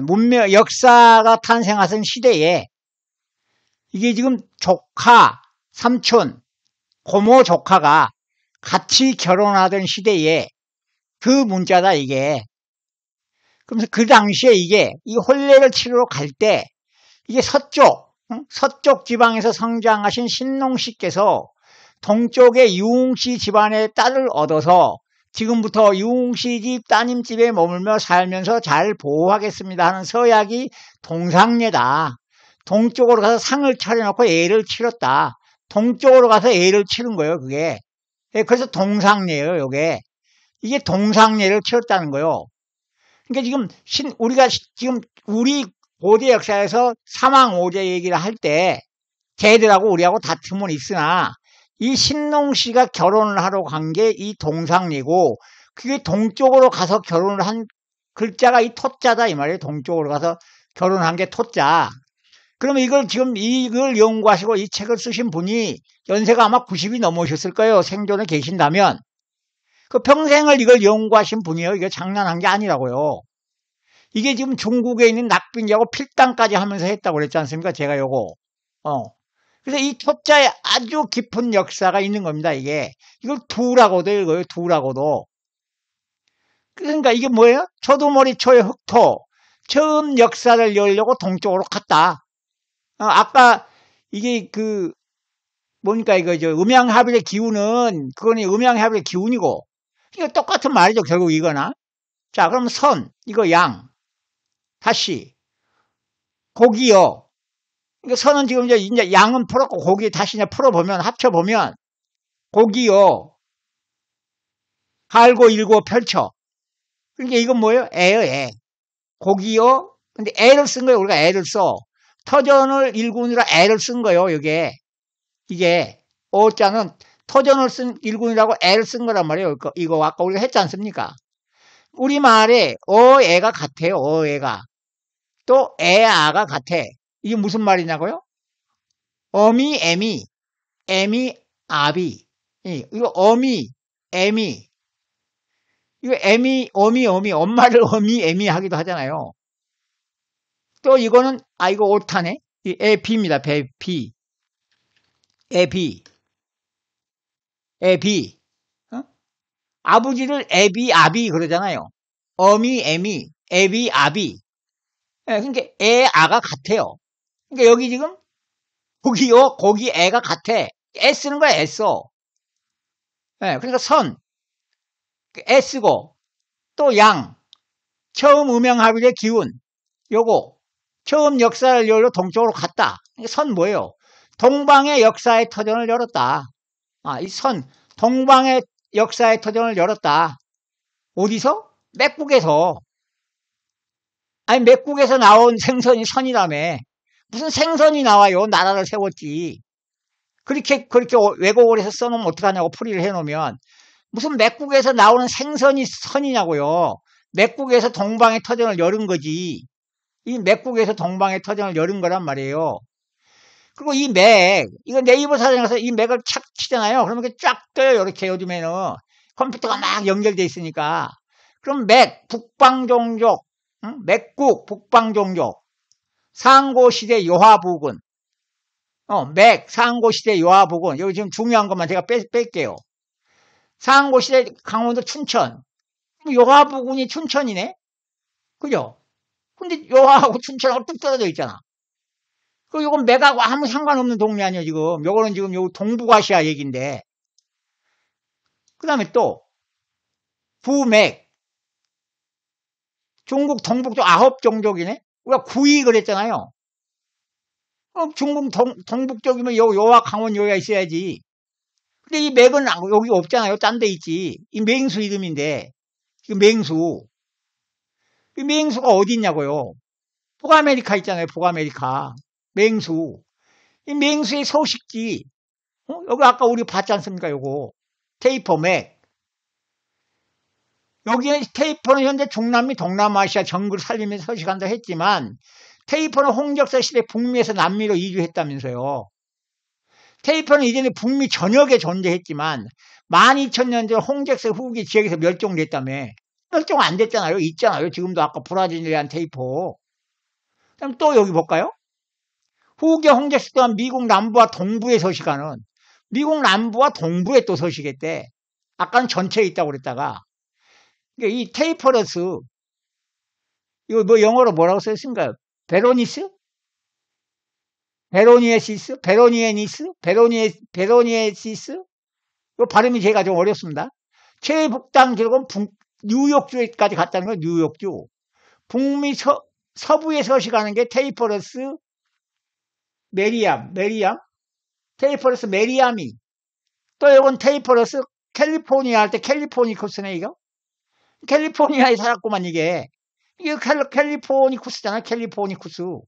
문명 역사가 탄생하던 시대에 이게 지금 조카, 삼촌, 고모 조카가 같이 결혼하던 시대에 그 문자다 이게 그러면서 그 당시에 이게 이 혼례를 치러 르갈때 이게 서쪽 서쪽 지방에서 성장하신 신농씨께서 동쪽의 유웅씨 집안의 딸을 얻어서 지금부터 유웅씨 집 따님 집에 머물며 살면서 잘 보호하겠습니다 하는 서약이 동상례다. 동쪽으로 가서 상을 차려놓고 애를 치렀다. 동쪽으로 가서 애를 치른 거예요, 그게. 예, 그래서 동상례예요, 요게. 이게 동상례를 치렀다는 거예요. 그러니까 지금 신 우리가 지금 우리 고대 역사에서 사망 오제 얘기를 할때 걔들하고 우리하고 다툼은 있으나 이 신농 씨가 결혼을 하러 간 게 이동상리고 그게 동쪽으로 가서 결혼을 한 글자가 이 토자다 이 말이에요. 동쪽으로 가서 결혼한 게 토자. 그러면 이걸 지금 이걸 연구하시고 이 책을 쓰신 분이 연세가 아마 90이 넘으셨을 거예요. 생존에 계신다면. 그 평생을 이걸 연구하신 분이에요. 이게 장난한 게 아니라고요. 이게 지금 중국에 있는 낙빈자고 필당까지 하면서 했다고 그랬지 않습니까? 제가 요거. 어. 그래서 이 초자에 아주 깊은 역사가 있는 겁니다, 이게. 이걸 두라고도 읽어요, 두라고도. 그러니까 이게 뭐예요? 초두머리 초의 흑토. 처음 역사를 열려고 동쪽으로 갔다. 어, 아까 이게 그, 뭡니까 이거 저음양합의 기운은, 그거는 음양합의 기운이고, 이거 똑같은 말이죠, 결국 이거나. 자, 그럼 선, 이거 양. 다시. 고기요. 이거 선은 지금 이제, 이제 양은 풀었고 고기 다시 이제 풀어보면, 합쳐보면, 고기요. 갈고 일고 펼쳐. 그러니까 이건 뭐예요? 애요, 애. 고기요. 근데 애를 쓴 거예요. 우리가 애를 써. 터전을 일구으라 애를 쓴 거예요, 이게. 이게. 오자는 토전을 쓴 일군이라고 애를 쓴 거란 말이에요. 그, 이거 아까 우리가 했지 않습니까? 우리말에 어애가 같아요. 어애가. 또 애아가 같아. 이게 무슨 말이냐고요? 어미 애미 애미 아비 예, 이거 어미 애미 이거 애미 어미 어미 엄마를 어미 애미 하기도 하잖아요. 또 이거는 아 이거 옳다네. 이 애비입니다. 애 비. 애비. 에비. 어? 아버지를 에비, 아비 그러잖아요. 어미, 에미, 에비, 아비. 예, 그러니까 에, 아가 같아요. 그러니까 여기 지금 고기요, 고기 애가 같아. 애 쓰는 거야, 애 써. 예, 그러니까 선, 애 쓰고, 또 양, 처음 음양합일의 기운, 요거, 처음 역사를 열로 동쪽으로 갔다. 그러니까 선 뭐예요? 동방의 역사의 터전을 열었다. 아, 이 선, 동방의 역사의 터전을 열었다. 어디서? 맥북에서. 아니, 맥북에서 나온 생선이 선이라며. 무슨 생선이 나와요. 나라를 세웠지. 그렇게, 그렇게 어, 왜곡을 해서 써놓으면 어떡하냐고 풀이를 해놓으면. 무슨 맥북에서 나오는 생선이 선이냐고요. 맥북에서 동방의 터전을 열은 거지. 이 맥북에서 동방의 터전을 열은 거란 말이에요. 그리고 이 맥, 이거 네이버 사장에서 이 맥을 착 치잖아요. 그러면 이렇게 쫙 떠요. 이렇게 요즘에는. 컴퓨터가 막 연결돼 있으니까. 그럼 맥, 북방종족, 응? 맥국, 북방종족, 상고시대 요하부근 어, 맥, 상고시대 요하부근 여기 지금 중요한 것만 제가 뺄, 뺄게요. 상고시대 강원도 춘천, 요하부근이 춘천이네? 그죠? 근데 요하하고 춘천하고 뚝 떨어져 있잖아. 그 이건 매각고 아무 상관없는 동네 아니야 지금. 요거는 지금 요 동북아시아 얘기인데. 그다음에 또 부맥 중국 동북쪽 아홉 종족이네. 우리가 구이그랬잖아요그 중국 동, 북쪽이면 요, 요와 강원 요가 있어야지. 근데 이 맥은 여기 없잖아요. 딴 데 있지. 이 맹수 이름인데. 이 맹수. 이 맹수가 어디 있냐고요. 북아메리카 있잖아요. 북아메리카. 맹수. 이 맹수의 서식지. 어? 여기 아까 우리 봤지 않습니까? 요거. 테이퍼맥. 여기는 테이퍼는 현재 중남미 동남아시아 정글 살리면서 서식한다 했지만 테이퍼는 홍적사 시대 북미에서 남미로 이주했다면서요. 테이퍼는 이전에 북미 전역에 존재했지만 12,000년전 홍적사 후기 지역에서 멸종됐다며 멸종 안 됐잖아요. 있잖아요. 지금도 아까 브라질에 대한 테이퍼. 그럼 또 여기 볼까요? 후기 홍제식 또한 미국 남부와 동부에 서식하는 미국 남부와 동부에 또 서식했대. 아까는 전체에 있다고 그랬다가 이 테이퍼러스 이거 뭐 영어로 뭐라고 써있습니까? 베로니스? 베로니에시스? 베로니에니스? 베로니에, 베로니에시스? 이거 발음이 제가 좀 어렵습니다. 최북단 기록은 북, 뉴욕주까지 갔다는 건 뉴욕주. 북미 서, 서부에 서식하는 게 테이퍼러스 메리암, 메리암, 테이퍼러스 메리암이 또 요건 테이퍼러스 캘리포니아 할 때 캘리포니쿠스네 이거 캘리포니아에 살았구만 이게 이거 캘리포니쿠스잖아 캘리포니쿠스 그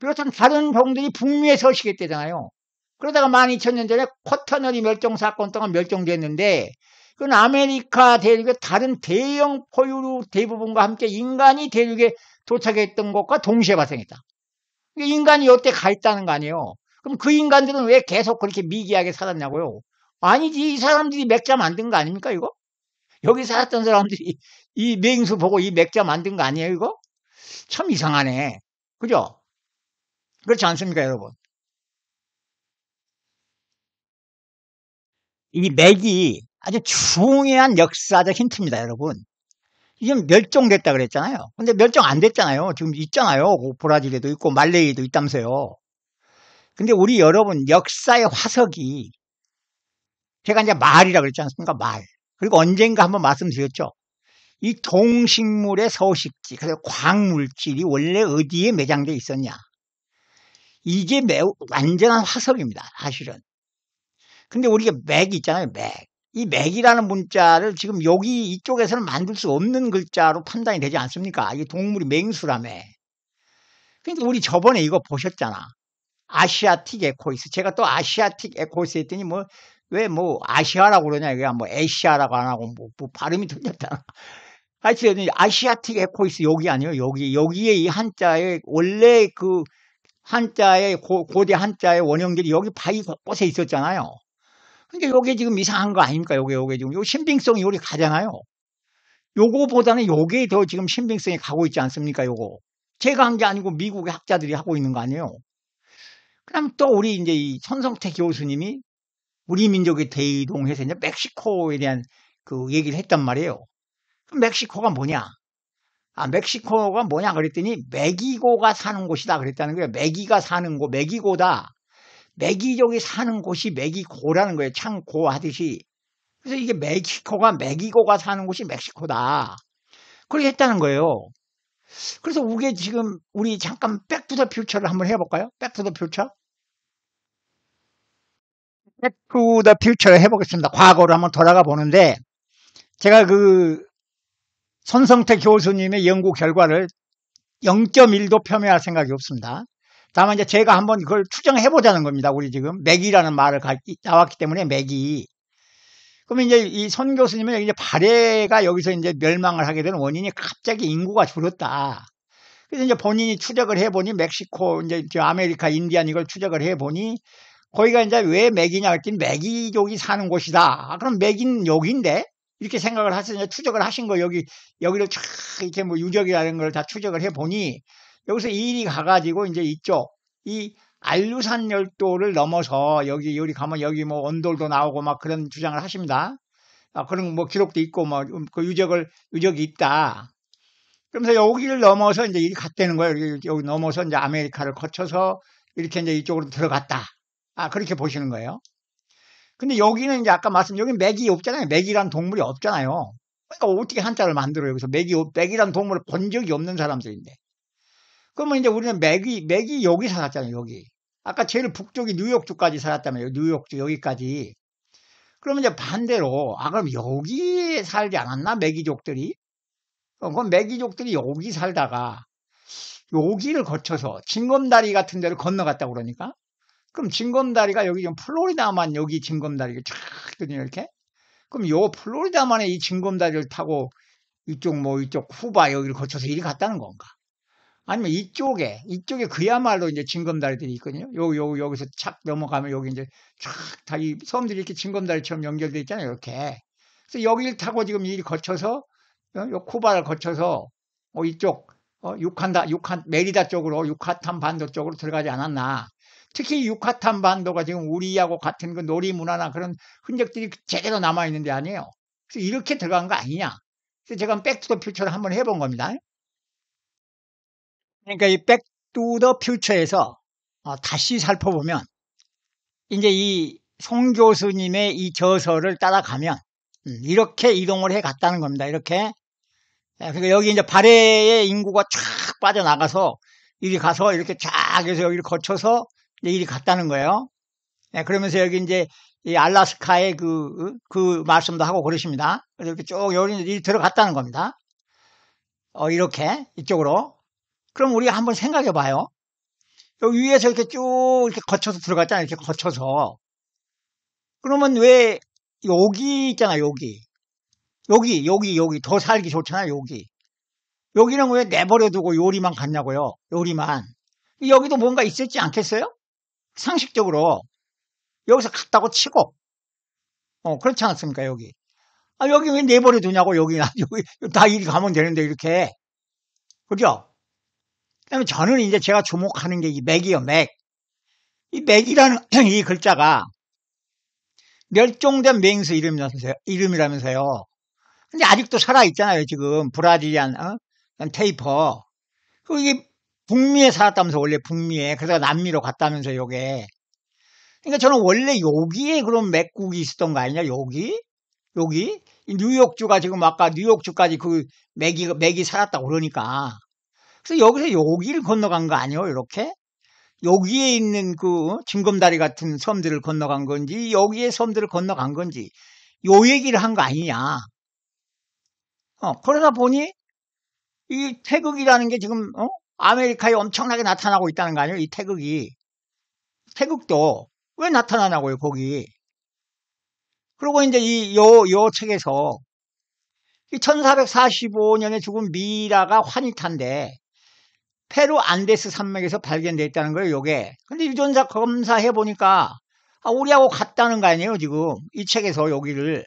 비롯한 다른 종들이 북미에 서식이되잖아요 그러다가 12,000년 전에 쿼터널이 멸종 사건 동안 멸종됐는데 그건 아메리카 대륙의 다른 대형 포유류 대부분과 함께 인간이 대륙에 도착했던 것과 동시에 발생했다. 그 인간이 여태 가 있다는 거 아니에요. 그럼 그 인간들은 왜 계속 그렇게 미개하게 살았냐고요. 아니지 이 사람들이 맥자 만든 거 아닙니까 이거? 여기 살았던 사람들이 이 맹수 보고 이 맥자 만든 거 아니에요 이거? 참 이상하네. 그죠? 그렇지 않습니까 여러분? 이 맥이 아주 중요한 역사적 힌트입니다 여러분. 이건 멸종됐다 그랬잖아요. 근데 멸종 안 됐잖아요. 지금 있잖아요. 그 브라질에도 있고 말레이에도 있다면서요. 근데 우리 여러분 역사의 화석이 제가 이제 말이라 그랬지 않습니까? 말. 그리고 언젠가 한번 말씀드렸죠. 이 동식물의 서식지, 그래서 광물질이 원래 어디에 매장돼 있었냐. 이게 매우 완전한 화석입니다. 사실은. 근데 우리가 맥이 있잖아요. 맥. 이 맥이라는 문자를 지금 여기 이쪽에서는 만들 수 없는 글자로 판단이 되지 않습니까? 이 동물이 맹수라며. 그러니까 우리 저번에 이거 보셨잖아. 아시아틱 에코이스. 제가 또 아시아틱 에코이스 했더니 뭐, 왜 뭐 아시아라고 그러냐. 그냥 뭐 에시아라고 안 하고 뭐, 뭐 발음이 틀렸잖아. 하여튼 아시아틱 에코이스 여기 아니에요. 여기, 여기에 이 한자에 원래 그 한자의 고, 대 한자의 원형들이 여기 바위 곳곳에 있었잖아요. 근데 그러니까 요게 지금 이상한 거 아닙니까? 요게, 요게 지금. 요 신빙성이 우리 가잖아요. 요거보다는 요게 더 지금 신빙성이 가고 있지 않습니까? 요거. 제가 한 게 아니고 미국의 학자들이 하고 있는 거 아니에요? 그럼 또 우리 이제 이천성태 교수님이 우리 민족의 대이동해서 이제 멕시코에 대한 그 얘기를 했단 말이에요. 그럼 멕시코가 뭐냐? 아, 멕시코가 뭐냐 그랬더니 메기고가 사는 곳이다 그랬다는 거예요. 메기가 사는 곳, 메기고다. 메기족이 사는 곳이 메기고라는 거예요. 창고 하듯이. 그래서 이게 멕시코가 메기고가 사는 곳이 멕시코다. 그렇게 했다는 거예요. 그래서 우게 지금 우리 잠깐 백투더 퓨처를 한번 해볼까요? 백투더 퓨처? 백투더 퓨처를 해보겠습니다. 과거로 한번 돌아가 보는데 제가 그 손성태 교수님의 연구 결과를 0.1도 폄훼할 생각이 없습니다. 다만 이제 제가 한번 그걸 추정해 보자는 겁니다. 우리 지금 맥이라는 말을 나왔기 때문에 맥이. 그러면 이제 이 손 교수님은 이제 발해가 여기서 이제 멸망을 하게 된 원인이 갑자기 인구가 줄었다. 그래서 이제 본인이 추적을 해보니 멕시코 이제 아메리카 인디안 이걸 추적을 해보니 거기가 이제 왜 맥이냐 할땐 맥이족이 사는 곳이다. 아, 그럼 맥인 여기인데 이렇게 생각을 하셔서 추적을 하신 거 여기 여기를 촥 이렇게 뭐 유적이라는 걸 다 추적을 해보니 여기서 일이 가가지고 이제 이쪽 이 알류산 열도를 넘어서 여기 우리 가면 여기 뭐 언돌도 나오고 막 그런 주장을 하십니다. 아, 그런 뭐 기록도 있고 뭐그 유적을 유적이 있다. 그러면서 여기를 넘어서 이제 이리 갔다는 거예요. 여기, 여기 넘어서 이제 아메리카를 거쳐서 이렇게 이제 이쪽으로 들어갔다. 아 그렇게 보시는 거예요. 근데 여기는 이제 아까 말씀 여기 맥이 없잖아요. 맥이란 동물이 없잖아요. 그러니까 어떻게 한자를 만들어요? 그래서 맥이 맥이란 동물을 본 적이 없는 사람들인데. 그러면 이제 우리는 맥이, 맥이 여기 살았잖아요, 여기. 아까 제일 북쪽이 뉴욕주까지 살았다면 뉴욕주 여기까지. 그러면 이제 반대로, 아, 그럼 여기 살지 않았나? 맥이족들이 어, 그럼 메기족들이 여기 살다가, 여기를 거쳐서 징검다리 같은 데를 건너갔다고 그러니까? 그럼 징검다리가 여기 좀 플로리다만 여기 징검다리가 쫙 이렇게? 그럼 요 플로리다만의 이 징검다리를 타고 이쪽 뭐 이쪽 후바 여기를 거쳐서 이리 갔다는 건가? 아니면 이쪽에 이쪽에 그야말로 이제 징검다리들이 있거든요. 요요 여기서 착 넘어가면 여기 이제 쫙다이 섬들이 이렇게 징검다리처럼 연결돼 있잖아요. 이렇게. 그래서 여기를 타고 지금 이 거쳐서 어, 요 쿠바를 거쳐서 어 이쪽 어 유칸다 유칸 메리다 쪽으로 유카탄 반도 쪽으로 들어가지 않았나. 특히 유카탄 반도가 지금 우리하고 같은 그 놀이 문화나 그런 흔적들이 제대로 남아 있는데 아니에요. 그래서 이렇게 들어간 거 아니냐. 그래서 제가 백투더 퓨처를 한번 해본 겁니다. 그러니까 이백두더 퓨처에서 어, 다시 살펴보면 이제 이 송 교수님의 이 저서를 따라가면 음, 이렇게 이동을 해 갔다는 겁니다. 이렇게 그러니까 여기 이제 발해의 인구가 쫙 빠져나가서 이리 가서 이렇게 쫙 해서 여기를 거쳐서 이리 제이 갔다는 거예요. 예, 그러면서 여기 이제 이 알라스카의 그, 그 말씀도 하고 그러십니다. 이렇게 쭉 여기 들어갔다는 겁니다. 어, 이렇게 이쪽으로. 그럼 우리 한번 생각해 봐요. 위에서 이렇게 쭉 이렇게 거쳐서 들어갔잖아요. 이렇게 거쳐서. 그러면 왜 여기 있잖아, 여기. 여기, 여기, 여기. 더 살기 좋잖아, 여기. 여기는 왜 내버려두고 요리만 갔냐고요. 요리만. 여기도 뭔가 있었지 않겠어요? 상식적으로. 여기서 갔다고 치고. 어, 그렇지 않습니까, 여기. 아, 여기 왜 내버려두냐고, 여기. 여기 다 이리 가면 되는데, 이렇게. 그죠? 그다음에 저는 이제 제가 주목하는 게 이 맥이요, 맥. 이 맥이라는 이 글자가 멸종된 맹수 이름이라면서요. 이름이라면서요. 근데 아직도 살아있잖아요, 지금. 브라질리안, 어? 테이퍼. 그게 북미에 살았다면서, 원래 북미에. 그래서 남미로 갔다면서, 요게. 그러니까 저는 원래 여기에 그런 맥국이 있었던 거 아니냐, 여기? 여기? 뉴욕주가 지금 아까 뉴욕주까지 그 맥이, 맥이 살았다고 그러니까. 그래서 여기서 여기를 건너간 거 아니에요? 이렇게? 여기에 있는 그 징검다리 같은 섬들을 건너간 건지 여기에 섬들을 건너간 건지 요 얘기를 한 거 아니냐. 어, 그러다 보니 이 태극이라는 게 지금 어? 아메리카에 엄청나게 나타나고 있다는 거 아니에요? 이 태극이. 태극도 왜 나타나냐고요, 거기. 그리고 이제 이, 요, 요 책에서 1445년에 죽은 미라가 환희탄데 페루 안데스 산맥에서 발견됐다는 거예요, 요게. 근데 유전자 검사해 보니까 아, 우리하고 같다는 거 아니에요, 지금. 이 책에서 여기를.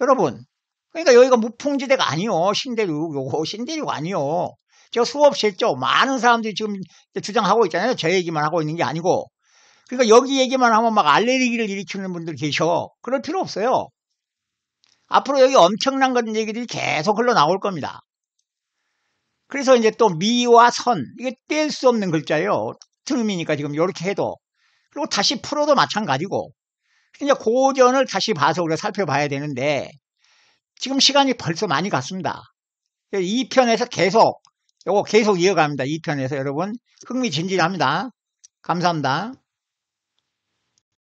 여러분. 그러니까 여기가 무풍지대가 아니요. 신대륙, 요거 신대륙 아니요. 제가 수없이 했죠. 많은 사람들이 지금 주장하고 있잖아요. 제 얘기만 하고 있는 게 아니고. 그러니까 여기 얘기만 하면 막 알레르기를 일으키는 분들 계셔. 그럴 필요 없어요. 앞으로 여기 엄청난 건 얘기들이 계속 흘러나올 겁니다. 그래서 이제 또 미와 선 이게 뗄 수 없는 글자예요. 같은 의니까 지금 이렇게 해도 그리고 다시 풀어도 마찬가지고 이제 고전을 다시 봐서 우리가 살펴봐야 되는데 지금 시간이 벌써 많이 갔습니다. 이 편에서 계속 요거 계속 이어갑니다. 이 편에서 여러분 흥미진진합니다. 감사합니다.